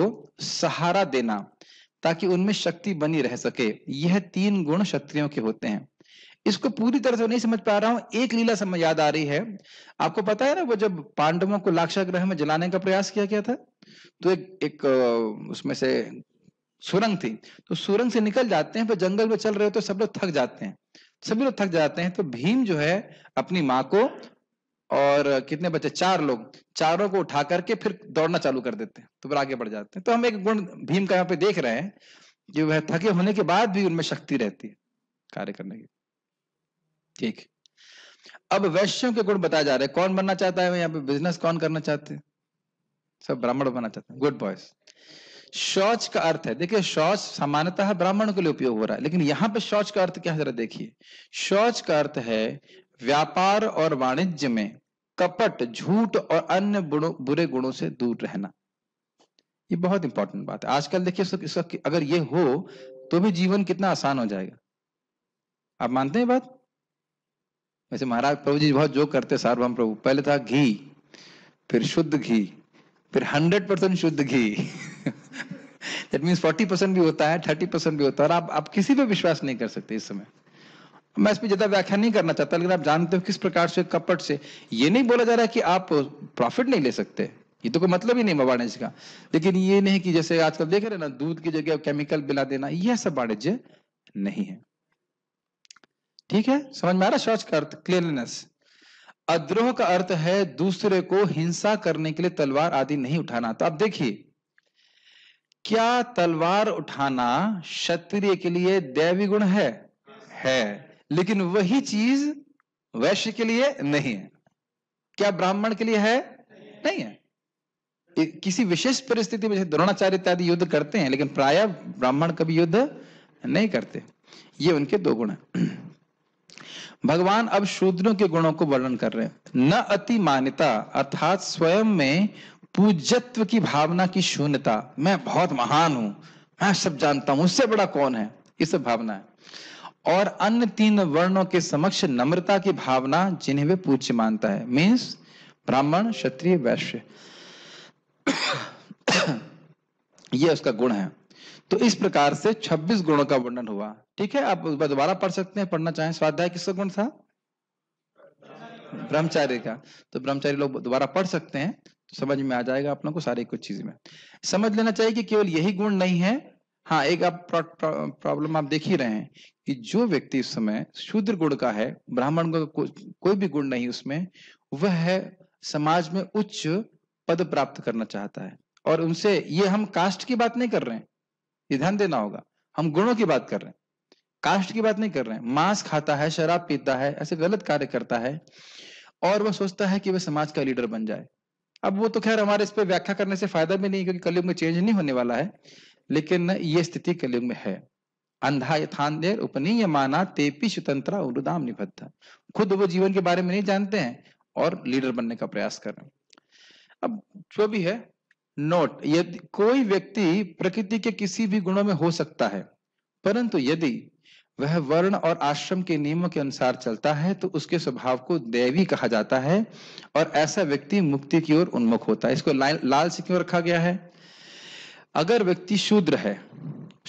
सहारा देना ताकि उनमें शक्ति बनी रह सके यह तीन गुण क्षत्रियों के होते हैं इसको पूरी तरह से नहीं समझ पा रहा हूं एक लीला समझ याद आ रही है आपको पता है ना वो जब पांडवों को लाक्षाग्रह में जलाने का प्रयास किया गया था तो एक एक उसमें से सुरंग थी तो सुरंग से निकल जाते हैं पर जंगल में चल रहे हो तो सब लोग थक जाते हैं सभी लोग थक जाते हैं तो भीम जो है अपनी माँ को और कितने बच्चे चार लोग चारों को उठा करके फिर दौड़ना चालू कर देते हैं तो फिर आगे बढ़ जाते हैं तो हम एक गुण भीम का यहाँ पे देख रहे हैं जो वह थके होने के बाद भी उनमें शक्ति रहती है कार्य करने की ठीक अब वैश्यों के गुण बताए जा रहे हैं कौन बनना चाहता है यहाँ पे बिजनेस कौन करना चाहते हैं सब ब्राह्मण बनना चाहते हैं गुड बॉयज शौच का अर्थ है देखिए शौच सामान्यतः ब्राह्मण के लिए उपयोग हो रहा है लेकिन यहाँ पे शौच का अर्थ क्या है जरा देखिए शौच का अर्थ है व्यापार और वाणिज्य में कपट झूठ और अन्य बुरे गुणों से दूर रहना ये बहुत इंपॉर्टेंट बात है आजकल देखिए अगर ये हो तो भी जीवन कितना आसान हो जाएगा आप मानते हैं बात वैसे महाराज प्रभु जी बहुत जो करते सार्वभम प्रभु पहले था घी फिर शुद्ध घी फिर हंड्रेड परसेंट शुद्ध घी दैट मीन्स फोर्टी परसेंट भी होता है थर्टी परसेंट भी होता है और आप, आप किसी पे विश्वास नहीं कर सकते इस समय मैं इस पर ज्यादा व्याख्या नहीं करना चाहता लेकिन आप जानते हो किस प्रकार से कपट से ये नहीं बोला जा रहा है कि आप प्रॉफिट नहीं ले सकते ये तो कोई मतलब ही नहीं हुआ वाणिज्य का लेकिन ये नहीं कि जैसे आजकल देख रहे ना दूध की जगह केमिकल मिला देना यह सब वाणिज्य नहीं है ठीक है समझ में आ रहा शौच का अर्थ क्लियरनेस अद्रोह का अर्थ है दूसरे को हिंसा करने के लिए तलवार आदि नहीं उठाना तो आप देखिए क्या तलवार उठाना क्षत्रिय के लिए दैवी गुण है है लेकिन वही चीज वैश्य के लिए नहीं है क्या ब्राह्मण के लिए है नहीं है किसी विशेष परिस्थिति में द्रोणाचार्य इत्यादि युद्ध करते हैं लेकिन प्राय ब्राह्मण कभी युद्ध नहीं करते ये उनके दो गुण हैं भगवान अब शूद्रों के गुणों को वर्णन कर रहे हैं न अति मान्यता अर्थात स्वयं में पूज्यत्व की भावना की शून्यता मैं बहुत महान हूं मैं सब जानता हूं उससे बड़ा कौन है इस भावना है और अन्य तीन वर्णों के समक्ष नम्रता की भावना जिन्हें वे पूज्य मानता है मीन्स ब्राह्मण क्षत्रिय वैश्य ये उसका गुण है तो इस प्रकार से 26 गुणों का वर्णन हुआ ठीक है आप दोबारा पढ़ सकते हैं पढ़ना चाहें स्वाध्याय किसका गुण था ब्रह्मचार्य का तो ब्रह्मचारी लोग दोबारा पढ़ सकते हैं तो समझ में आ जाएगा आप लोग को सारी कुछ चीज में समझ लेना चाहिए कि केवल यही गुण नहीं है हाँ एक आप प्रॉब्लम आप देख ही रहे हैं कि जो व्यक्ति इस समय शूद्र गुण का है ब्राह्मण का को, कोई भी गुण नहीं उसमें वह है समाज में उच्च पद प्राप्त करना चाहता है और उनसे ये हम कास्ट की बात नहीं कर रहे हैं ये ध्यान देना होगा हम गुणों की बात कर रहे हैं कास्ट की बात नहीं कर रहे हैं मांस खाता है शराब पीता है ऐसे गलत कार्य करता है और वह सोचता है कि वह समाज का लीडर बन जाए अब वो तो खैर हमारे इस पर व्याख्या करने से फायदा भी नहीं क्योंकि कलयुग में चेंज नहीं होने वाला है लेकिन ये स्थिति कलयुग में है अंधा देर उपनीय माना तेपी स्वतंत्र उदाम निबद्ध खुद वो जीवन के बारे में नहीं जानते हैं और लीडर बनने का प्रयास कर रहे अब जो भी है नोट यदि कोई व्यक्ति प्रकृति के किसी भी गुणों में हो सकता है परंतु यदि वह वर्ण और आश्रम के नियमों के अनुसार चलता है तो उसके स्वभाव को देवी कहा जाता है और ऐसा व्यक्ति मुक्ति की ओर उन्मुख होता है इसको लाल से क्यों रखा गया है अगर व्यक्ति शूद्र है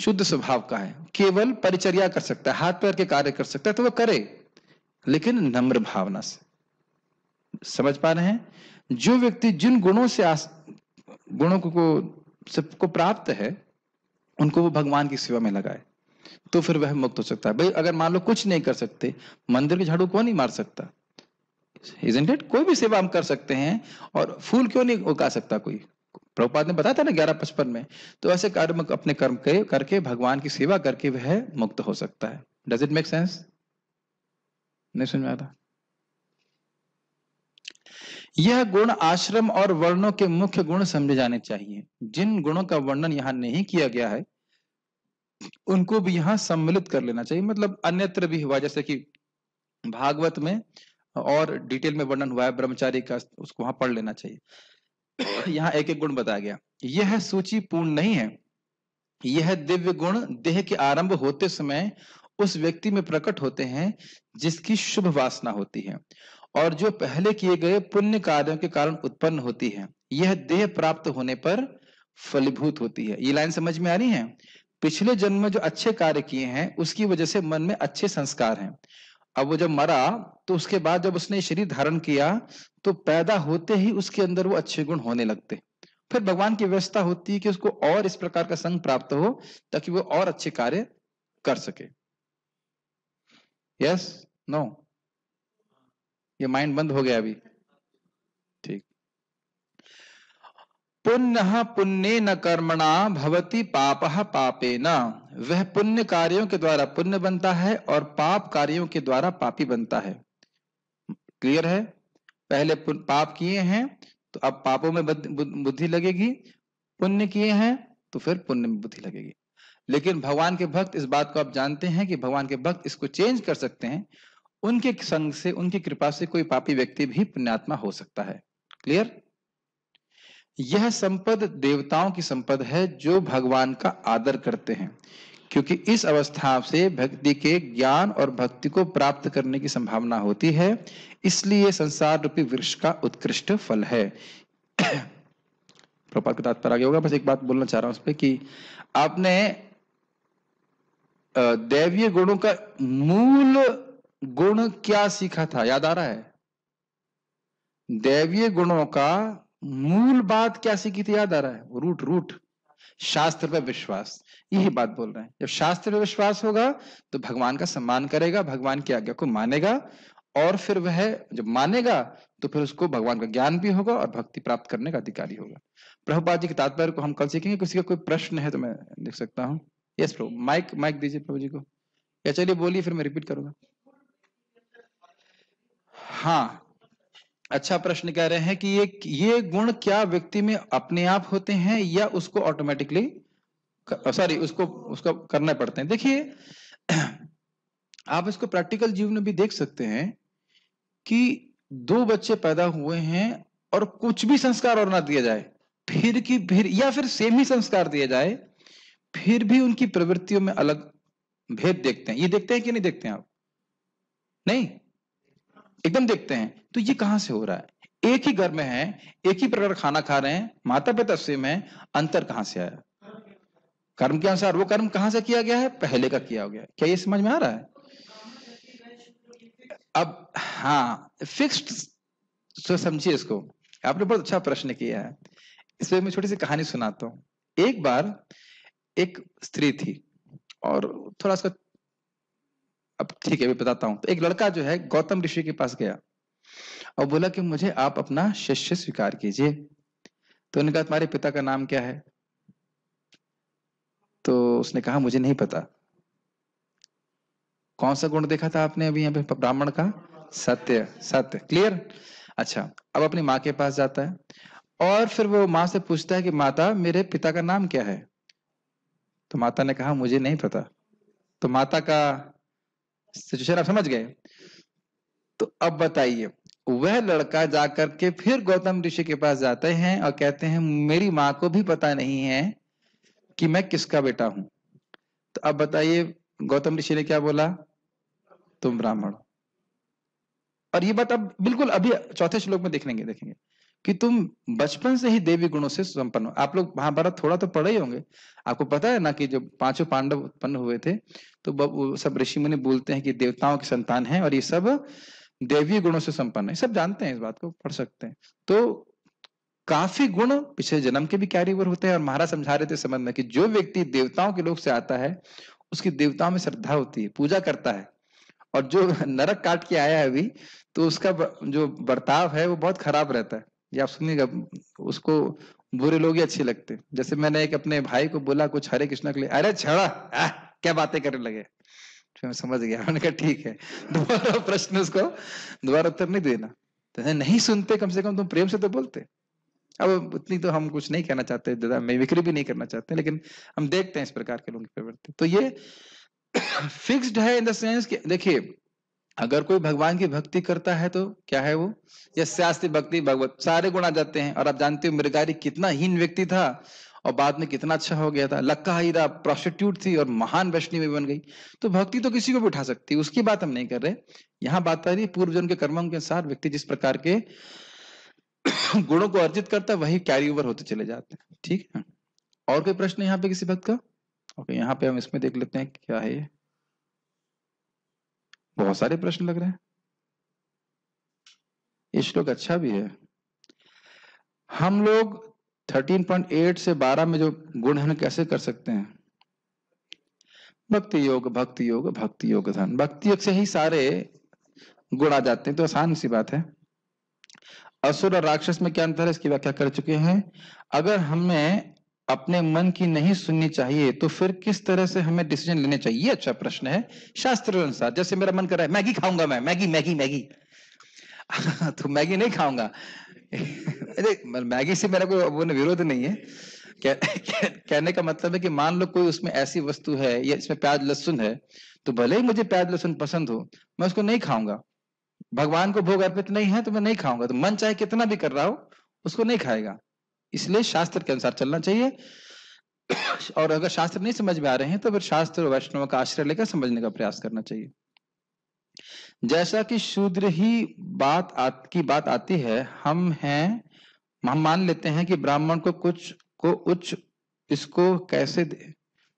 शुद्ध स्वभाव का है केवल परिचर्या कर सकता है हाथ पैर के कार्य कर सकता है तो वह करे लेकिन नम्र भावना से समझ पा रहे हैं जो व्यक्ति जिन गुणों से आस, गुणों को, को सबको प्राप्त है उनको वो भगवान की सेवा में लगाए तो फिर वह मुक्त हो सकता है भाई अगर मान लो कुछ नहीं कर सकते मंदिर के झाड़ू कौन नहीं मार सकता इजेंट कोई भी सेवा हम कर सकते हैं और फूल क्यों नहीं उगा सकता कोई प्रभुपाद ने बताया था ना ग्यारह पचपन में तो ऐसे कर्म अपने कर्म के करके भगवान की सेवा करके वह मुक्त हो सकता है डज इट मेक सेंस नहीं सुन में आता यह गुण आश्रम और वर्णों के मुख्य गुण समझे जाने चाहिए जिन गुणों का वर्णन यहाँ नहीं किया गया है उनको भी यहाँ सम्मिलित कर लेना चाहिए मतलब अन्यत्र भी हुआ जैसे कि भागवत में और डिटेल में वर्णन हुआ है ब्रह्मचारी का उसको वहां पढ़ लेना चाहिए यहाँ एक एक गुण बताया गया यह सूची पूर्ण नहीं है यह दिव्य गुण देह के आरंभ होते समय उस व्यक्ति में प्रकट होते हैं जिसकी शुभ वासना होती है और जो पहले किए गए पुण्य कार्यों के कारण उत्पन्न होती है यह देह प्राप्त होने पर फलीभूत होती है ये लाइन समझ में आ रही है पिछले जन्म में जो अच्छे कार्य किए हैं उसकी वजह से मन में अच्छे संस्कार हैं अब वो जब मरा तो उसके बाद जब उसने शरीर धारण किया तो पैदा होते ही उसके अंदर वो अच्छे गुण होने लगते फिर भगवान की व्यवस्था होती है कि उसको और इस प्रकार का संग प्राप्त हो ताकि वो और अच्छे कार्य कर सके यस नो ये माइंड बंद हो गया अभी ठीक पुण्य पुण्य न कर्मणा भवती पाप पापे न वह पुण्य कार्यों के द्वारा पुण्य बनता है और पाप कार्यों के द्वारा पापी बनता है क्लियर है पहले पाप किए हैं तो अब पापों में बुद्धि लगेगी पुण्य किए हैं तो फिर पुण्य में बुद्धि लगेगी लेकिन भगवान के भक्त इस बात को आप जानते हैं कि भगवान के भक्त इसको चेंज कर सकते हैं उनके संग से उनकी कृपा से कोई पापी व्यक्ति भी पुण्यात्मा हो सकता है क्लियर यह संपद देवताओं की संपद है जो भगवान का आदर करते हैं क्योंकि इस अवस्था से भक्ति के ज्ञान और भक्ति को प्राप्त करने की संभावना होती है इसलिए संसार रूपी वृक्ष का उत्कृष्ट फल है प्रपात के तात्पर्य आगे होगा बस एक बात बोलना चाह रहा हूं उस पर कि आपने दैवीय गुणों का मूल गुण क्या सीखा था याद आ रहा है दैवीय गुणों का मूल बात क्या सीखी थी याद आ रहा है रूट रूट शास्त्र पर विश्वास यही बात बोल रहे हैं जब शास्त्र पर विश्वास होगा तो भगवान का सम्मान करेगा भगवान की आज्ञा को मानेगा और फिर वह जब मानेगा तो फिर उसको भगवान का ज्ञान भी होगा और भक्ति प्राप्त करने का अधिकारी होगा प्रभुपाद जी के तात्पर्य को हम कल सीखेंगे किसी का कोई प्रश्न है तो मैं देख सकता हूँ यस प्रभु माइक माइक दीजिए प्रभु जी को या चलिए बोलिए फिर मैं रिपीट करूंगा हाँ अच्छा प्रश्न कह रहे हैं कि ये ये गुण क्या व्यक्ति में अपने आप होते हैं या उसको ऑटोमेटिकली सॉरी उसको उसको करना पड़ते हैं देखिए आप इसको प्रैक्टिकल जीवन में भी देख सकते हैं कि दो बच्चे पैदा हुए हैं और कुछ भी संस्कार और ना दिया जाए फिर की फिर या फिर सेम ही संस्कार दिया जाए फिर भी उनकी प्रवृत्तियों में अलग भेद देखते हैं ये देखते हैं कि नहीं देखते हैं आप नहीं एकदम देखते हैं तो ये कहां से हो रहा है एक ही घर में है एक ही प्रकार खाना खा रहे हैं माता पिता से में अंतर कहां से आया कर्म के अनुसार वो कर्म कहां से किया गया है पहले का किया गया क्या ये समझ में आ रहा है अब हाँ फिक्स्ड तो समझिए इसको आपने बहुत अच्छा प्रश्न किया है इसमें मैं छोटी सी कहानी सुनाता हूँ एक बार एक स्त्री थी और थोड़ा सा अब ठीक है मैं बताता हूं तो एक लड़का जो है गौतम ऋषि के पास गया और बोला कि मुझे आप अपना शिष्य स्वीकार कीजिए तो उन्होंने कहा तुम्हारे पिता का नाम क्या है तो उसने कहा मुझे नहीं पता कौन सा गुण देखा था आपने अभी यहाँ पे ब्राह्मण का सत्य सत्य क्लियर अच्छा अब अपनी माँ के पास जाता है और फिर वो माँ से पूछता है कि माता मेरे पिता का नाम क्या है तो माता ने कहा मुझे नहीं पता तो माता का सिचुएशन आप समझ गए तो अब बताइए वह लड़का जाकर के फिर गौतम ऋषि के पास जाते हैं और कहते हैं मेरी माँ को भी पता नहीं है कि मैं किसका बेटा हूं तो अब बताइए गौतम ऋषि ने क्या बोला तुम ब्राह्मण और ये बात अब बिल्कुल अभी चौथे श्लोक में देखेंगे देखेंगे कि तुम बचपन से ही देवी गुणों से संपन्न हो आप लोग महाभारत थोड़ा तो पढ़े ही होंगे आपको पता है ना कि जो पांचों पांडव उत्पन्न हुए थे तो सब ऋषि मुनि बोलते हैं कि देवताओं के संतान है और ये सब देवी गुणों से संपन्न है सब जानते हैं इस बात को पढ़ सकते हैं तो काफी गुण पिछले जन्म के भी कैरी ओवर होते हैं और महाराज समझा रहे थे समझ में कि जो व्यक्ति देवताओं के लोग से आता है उसकी देवताओं में श्रद्धा होती है पूजा करता है और जो *laughs* नरक काट के आया है अभी तो उसका जो बर्ताव है वो बहुत खराब रहता है ये आप सुनिएगा उसको बुरे लोग ही अच्छे लगते जैसे मैंने एक अपने भाई को बोला कुछ हरे कृष्णा के लिए अरे छड़ा क्या बातें करने लगे फिर मैं समझ गया उन्होंने कहा ठीक है दोबारा प्रश्न उसको दोबारा उत्तर नहीं देना तो नहीं सुनते कम से कम तुम प्रेम से तो बोलते अब उतनी तो हम कुछ नहीं कहना चाहते दादा मैं विक्री भी नहीं करना चाहते लेकिन हम देखते हैं इस प्रकार के लोगों की प्रवृत्ति तो ये फिक्स्ड *coughs* है इन द सेंस कि देखिए अगर कोई भगवान की भक्ति करता है तो क्या है वो या शास्त्री भक्ति भगवत सारे गुण आ जाते हैं और आप जानते हो मृगारी कितना हीन व्यक्ति था और बाद में कितना अच्छा हो गया था लक्का हीरा प्रोस्टिट्यूट थी और महान वैष्णवी बन गई तो भक्ति तो किसी को भी उठा सकती है उसकी बात हम नहीं कर रहे यहाँ बात आ रही है पूर्वजन के कर्मों के अनुसार व्यक्ति जिस प्रकार के *coughs* गुणों को अर्जित करता वही कैरी ओवर होते चले जाते हैं ठीक है और कोई प्रश्न यहाँ पे किसी भक्त का ओके यहाँ पे हम इसमें देख लेते हैं क्या है बहुत सारे प्रश्न लग रहे हैं ये श्लोक अच्छा भी है हम लोग 13.8 से 12 में जो गुण है कैसे कर सकते हैं भक्ति योग भक्ति योग भक्ति योग धन भक्ति योग से ही सारे गुण आ जाते हैं तो आसान सी बात है असुर और राक्षस में क्या अंतर है इसकी व्याख्या कर चुके हैं अगर हमें अपने मन की नहीं सुननी चाहिए तो फिर किस तरह से हमें डिसीजन लेने चाहिए अच्छा प्रश्न है शास्त्र अनुसार जैसे मेरा मन कर रहा है मैगी खाऊंगा मैं मैगी मैगी मैगी *laughs* तो मैगी नहीं खाऊंगा मतलब मैगी से मेरा कोई विरोध नहीं है कहने का मतलब है कि मान लो कोई उसमें ऐसी वस्तु है या इसमें प्याज लहसुन है तो भले ही मुझे प्याज लहसुन पसंद हो मैं उसको नहीं खाऊंगा भगवान को भोग अर्पित नहीं है तो मैं नहीं खाऊंगा तो मन चाहे कितना भी कर रहा हो उसको नहीं खाएगा इसलिए शास्त्र के अनुसार चलना चाहिए और अगर शास्त्र नहीं समझ में आ रहे हैं तो फिर शास्त्र वैष्णव का आश्रय लेकर समझने का प्रयास करना चाहिए जैसा कि शूद्र ही बात आत, की बात आती है हम हैं हम मान लेते हैं कि ब्राह्मण को कुछ को उच्च इसको कैसे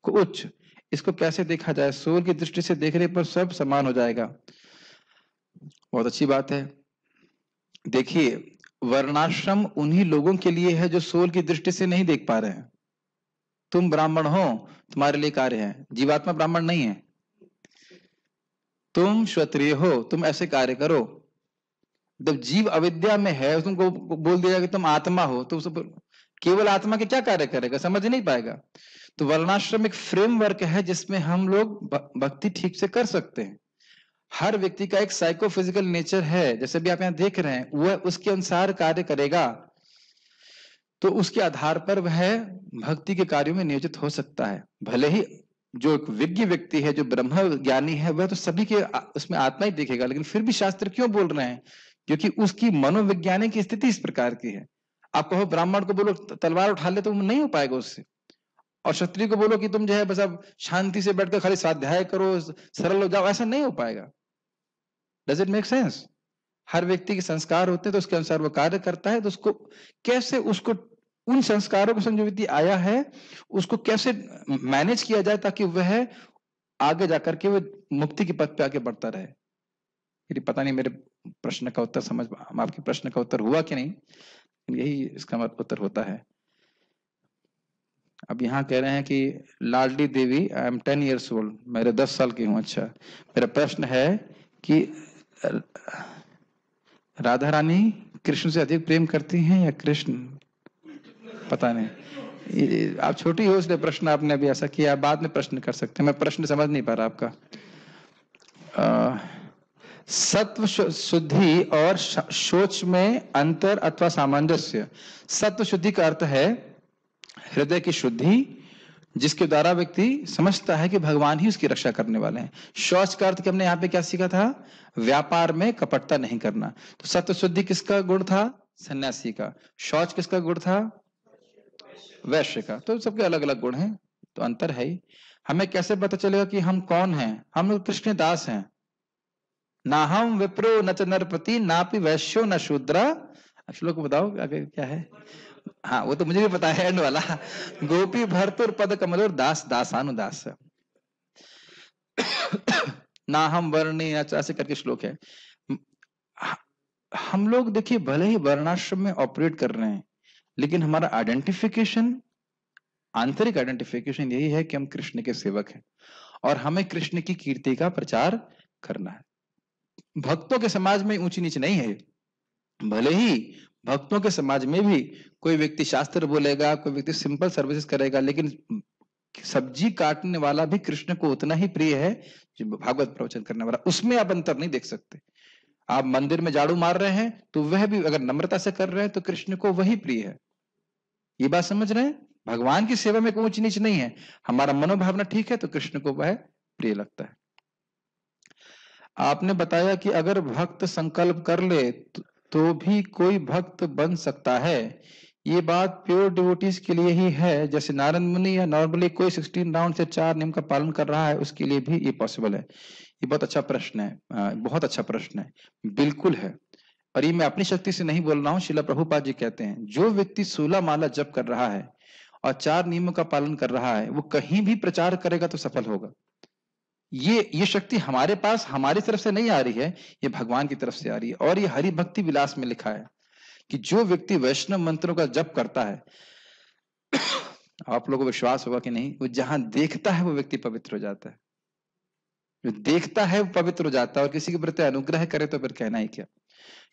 को उच्च इसको कैसे देखा जाए सूर्य की दृष्टि से देखने पर सब समान हो जाएगा बहुत अच्छी बात है देखिए वर्णाश्रम उन्हीं लोगों के लिए है जो सोल की दृष्टि से नहीं देख पा रहे हैं तुम ब्राह्मण हो तुम्हारे लिए कार्य है जीवात्मा ब्राह्मण नहीं है तुम क्षत्रिय हो तुम ऐसे कार्य करो जब जीव अविद्या में है तुमको बोल दिया कि तुम आत्मा हो तो केवल आत्मा के क्या कार्य करेगा समझ नहीं पाएगा तो वर्णाश्रम एक फ्रेमवर्क है जिसमें हम लोग भक्ति ठीक से कर सकते हैं हर व्यक्ति का एक साइकोफिजिकल नेचर है जैसे भी आप यहाँ देख रहे हैं वह उसके अनुसार कार्य करेगा तो उसके आधार पर वह भक्ति के कार्यों में नियोजित हो सकता है भले ही जो एक विज्ञ व्यक्ति है जो ब्रह्म ज्ञानी है वह तो सभी के उसमें आत्मा ही देखेगा लेकिन फिर भी शास्त्र क्यों बोल रहे हैं क्योंकि उसकी मनोविज्ञानिक स्थिति इस प्रकार की है आप कहो ब्राह्मण को बोलो तलवार उठा ले तो नहीं हो पाएगा उससे और क्षत्रिय को बोलो कि तुम जो है बस अब शांति से बैठकर खाली स्वाध्याय करो सरल हो जाओ ऐसा नहीं हो पाएगा डज इट मेक सेंस हर व्यक्ति के संस्कार होते हैं तो उसके अनुसार वो कार्य करता है तो उसको कैसे उसको उन संस्कारों को समझो संजोविति आया है उसको कैसे मैनेज किया जाए ताकि वह आगे जाकर के वह मुक्ति के पथ पे आगे बढ़ता रहे फिर पता नहीं मेरे प्रश्न का उत्तर समझ आपके प्रश्न का उत्तर हुआ कि नहीं यही इसका उत्तर होता है अब यहाँ कह रहे हैं कि Laldi Devi I am ten years old मेरे दस साल की हूँ अच्छा मेरा प्रश्न है कि राधा रानी कृष्ण से अधिक प्रेम करती हैं या कृष्ण पता नहीं आप छोटी हो इसलिए प्रश्न आपने अभी ऐसा किया बाद में प्रश्न कर सकते हैं मैं प्रश्न समझ नहीं पा रहा आपका सत्व शुद्धि और सोच में अंतर अथवा सामंजस्य सत्व शुद्धि का अर्थ है हृदय की शुद्धि जिसके द्वारा व्यक्ति समझता है कि भगवान ही उसकी रक्षा करने वाले हैं शौच का अर्थ हमने यहाँ पे क्या सीखा था व्यापार में कपटता नहीं करना तो सत्य शुद्धि किसका गुण था सन्यासी का शौच किसका गुण था वैश्य का तो सबके अलग अलग गुण हैं तो अंतर है ही हमें कैसे पता चलेगा कि हम कौन हैं हम कृष्ण दास हैं ना हम विप्रो न च नरपति ना पी वैश्यो न शूद्रा श्लोक बताओ आगे क्या है हाँ वो तो मुझे भी पता है एंड वाला गोपी भरतुर पद कमल दास दासानुदास ना हम वर्णी ऐसे करके श्लोक है हम लोग देखिए भले ही वर्णाश्रम में ऑपरेट कर रहे हैं लेकिन हमारा आइडेंटिफिकेशन आंतरिक आइडेंटिफिकेशन यही है कि हम कृष्ण के सेवक हैं और हमें कृष्ण की कीर्ति का प्रचार करना है भक्तों के समाज में ऊंची नीच नहीं है भले ही भक्तों के समाज में भी कोई व्यक्ति शास्त्र बोलेगा कोई व्यक्ति सिंपल सर्विसेज करेगा लेकिन सब्जी काटने वाला भी कृष्ण को उतना ही प्रिय है जो भागवत प्रवचन करने वाला उसमें आप अंतर नहीं देख सकते आप मंदिर में झाड़ू मार रहे हैं तो वह भी अगर नम्रता से कर रहे हैं तो कृष्ण को वही प्रिय है ये बात समझ रहे हैं भगवान की सेवा में कोई ऊंच नीच नहीं है हमारा मनोभावना ठीक है तो कृष्ण को वह प्रिय लगता है आपने बताया कि अगर भक्त संकल्प कर ले तो, तो भी कोई भक्त बन सकता है ये बात प्योर डिवोटीज के लिए ही है जैसे नारायण मुनि या नॉर्मली कोई 16 राउंड से चार नियम का पालन कर रहा है उसके लिए भी ये पॉसिबल है ये बहुत अच्छा प्रश्न है बहुत अच्छा प्रश्न है बिल्कुल है और ये मैं अपनी शक्ति से नहीं बोल रहा हूँ शिला प्रभुपाद जी कहते हैं जो व्यक्ति सोलह माला जप कर रहा है और चार नियमों का पालन कर रहा है वो कहीं भी प्रचार करेगा तो सफल होगा ये ये शक्ति हमारे पास हमारी तरफ से नहीं आ रही है ये भगवान की तरफ से आ रही है और ये हरि भक्ति विलास में लिखा है कि जो व्यक्ति वैष्णव मंत्रों का जप करता है आप लोगों को विश्वास होगा कि नहीं वो जहां देखता है वो व्यक्ति पवित्र हो जाता है जो देखता है वो पवित्र हो जाता है और किसी के प्रति अनुग्रह करे तो फिर कहना ही क्या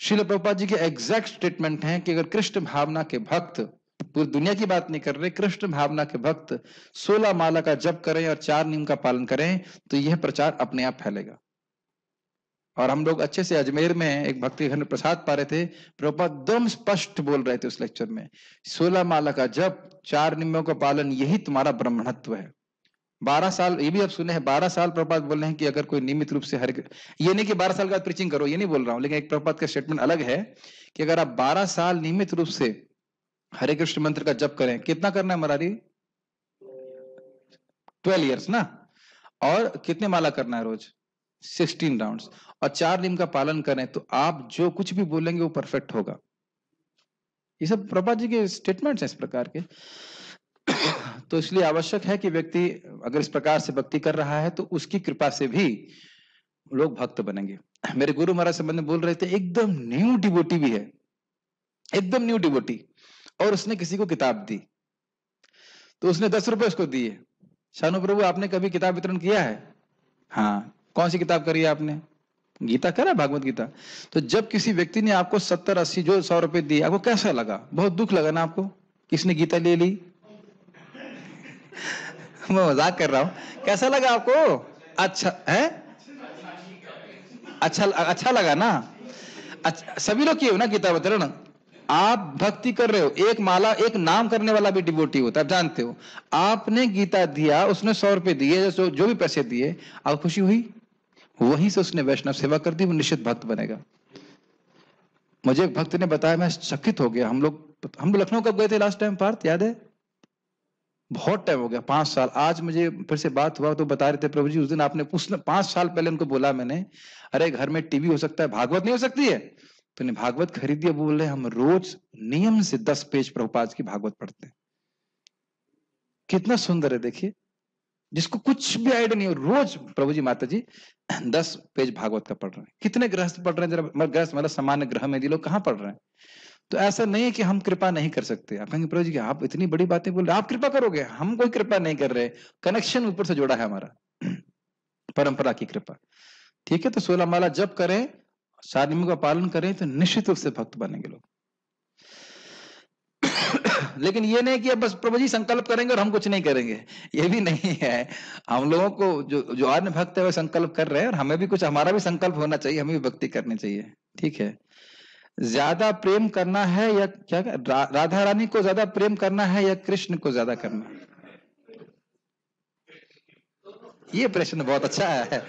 शिल प्रपा जी के एग्जैक्ट स्टेटमेंट है कि अगर कृष्ण भावना के भक्त पूरी दुनिया की बात नहीं कर रहे कृष्ण भावना के भक्त सोलह माला का जप करें और चार नियम का पालन करें तो यह प्रचार अपने आप फैलेगा और हम लोग अच्छे से अजमेर में एक भक्ति घर में प्रसाद पा रहे थे प्रभुपा एकदम स्पष्ट बोल रहे थे उस लेक्चर में सोलह माला का जप चार नियमों का पालन यही तुम्हारा ब्रह्मणत्व है बारह साल ये भी आप सुने हैं बारह साल प्रपात बोल रहे हैं कि अगर कोई नियमित रूप से हर ये नहीं कि बारह साल का प्रीचिंग करो ये नहीं बोल रहा हूँ लेकिन एक प्रपात का स्टेटमेंट अलग है कि अगर आप बारह साल नियमित रूप से हरे कृष्ण मंत्र का जप करें कितना करना है मरारी ट्वेल्व ईयर्स ना और कितने माला करना है रोज सिक्सटीन राउंड और चार नियम का पालन करें तो आप जो कुछ भी बोलेंगे वो परफेक्ट होगा ये सब प्रभा जी के स्टेटमेंट्स हैं इस प्रकार के *coughs* तो इसलिए आवश्यक है कि व्यक्ति अगर इस प्रकार से भक्ति कर रहा है तो उसकी कृपा से भी लोग भक्त बनेंगे *coughs* मेरे गुरु महाराज संबंध बोल रहे थे एकदम न्यू डिबोटी भी है एकदम न्यू डिबोटी और उसने किसी को किताब दी तो उसने दस रुपए उसको दिए शानु प्रभु आपने कभी किताब वितरण किया है हाँ कौन सी किताब करी है आपने गीता करा भागवत गीता तो जब किसी व्यक्ति ने आपको सत्तर अस्सी जो सौ रुपए दिए आपको कैसा लगा बहुत दुख लगा ना आपको किसने गीता ले ली मैं मजाक कर रहा हूँ कैसा लगा आपको अच्छा है अच्छा अच्छा लगा ना अच्छा, सभी लोग किए ना गीता अवतरण आप भक्ति कर रहे हो एक माला एक नाम करने वाला भी डिबोटी होता है आप जानते हो आपने गीता दिया उसने सौ रुपए दिए जो जो भी पैसे दिए आप खुशी हुई वहीं से उसने वैष्णव सेवा कर दी वो निश्चित भक्त बनेगा मुझे एक भक्त ने बताया मैं चकित हो गया हम लोग हम लखनऊ कब गए थे लास्ट टाइम पार्थ याद है बहुत टाइम हो गया पांच साल आज मुझे फिर से बात हुआ तो बता रहे थे प्रभु जी उस दिन आपने उस पांच साल पहले उनको बोला मैंने अरे घर में टीवी हो सकता है भागवत नहीं हो सकती है तो ने भागवत खरीदी बोल रहे हम रोज नियम से दस पेज प्रभुपाद की भागवत पढ़ते हैं कितना सुंदर है देखिए जिसको कुछ भी आइडिया नहीं हो रोज प्रभु जी माता जी दस पेज भागवत का पढ़ रहे हैं कितने ग्रहस्थ पढ़ रहे हैं जरा ग्रस्त मतलब सामान्य ग्रह में लोग कहाँ पढ़ रहे हैं तो ऐसा नहीं है कि हम कृपा नहीं कर सकते आप कहेंगे प्रभु जी आप इतनी बड़ी बातें बोल रहे आप कृपा करोगे हम कोई कृपा नहीं कर रहे कनेक्शन ऊपर से जोड़ा है हमारा *clears throat* परंपरा की कृपा ठीक है तो सोलह माला जब करें शादी का पालन करें तो निश्चित रूप से भक्त बनेंगे लोग *clears throat* लेकिन ये नहीं कि अब बस प्रभु जी संकल्प करेंगे और हम कुछ नहीं करेंगे ये भी नहीं है हम लोगों को जो जो अन्य भक्त है वह संकल्प कर रहे हैं और हमें भी कुछ हमारा भी संकल्प होना चाहिए हमें भी भक्ति करनी चाहिए ठीक है ज्यादा प्रेम करना है या क्या रा, राधा रानी को ज्यादा प्रेम करना है या कृष्ण को ज्यादा करना है ये प्रश्न बहुत अच्छा है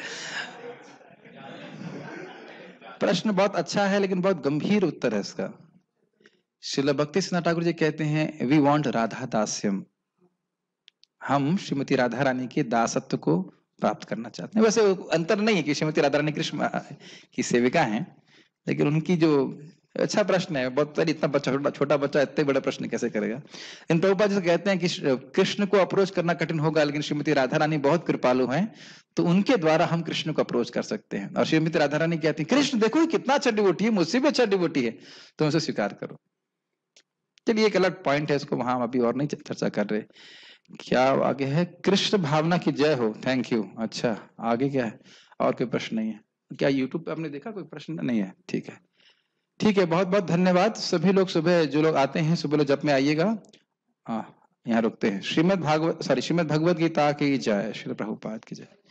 प्रश्न बहुत अच्छा है लेकिन बहुत गंभीर उत्तर है इसका शिल भक्ति सिन्हा ठाकुर जी कहते हैं वी वॉन्ट राधा दास्यम हम श्रीमती राधा रानी के दासत्व को प्राप्त करना चाहते हैं वैसे अंतर नहीं है कि श्रीमती राधा रानी कृष्ण की सेविका हैं लेकिन उनकी जो अच्छा प्रश्न है बहुत सारी इतना बच्चा छोटा बच्चा इतने बड़े प्रश्न कैसे करेगा इन प्रभुपा जी कहते हैं कि कृष्ण को अप्रोच करना कठिन होगा लेकिन श्रीमती राधा रानी बहुत कृपालु हैं तो उनके द्वारा हम कृष्ण को अप्रोच कर सकते हैं और श्रीमती राधा रानी कहती है कृष्ण देखो कितना अच्छा डिवोटी है मुझसे भी अच्छा डिवोटी है तो उसे स्वीकार करो चलिए एक अलग पॉइंट है इसको वहां हम अभी और नहीं चर्चा कर रहे क्या आगे है कृष्ण भावना की जय हो थैंक यू अच्छा आगे क्या है और कोई प्रश्न नहीं है क्या यूट्यूब पे आपने देखा कोई प्रश्न नहीं है ठीक है ठीक है बहुत बहुत धन्यवाद सभी लोग सुबह जो लोग आते हैं सुबह लोग जब में आइएगा यहाँ रुकते हैं श्रीमद भागवत सॉरी श्रीमद भगवत गीता की जय श्री प्रभुपाद की जय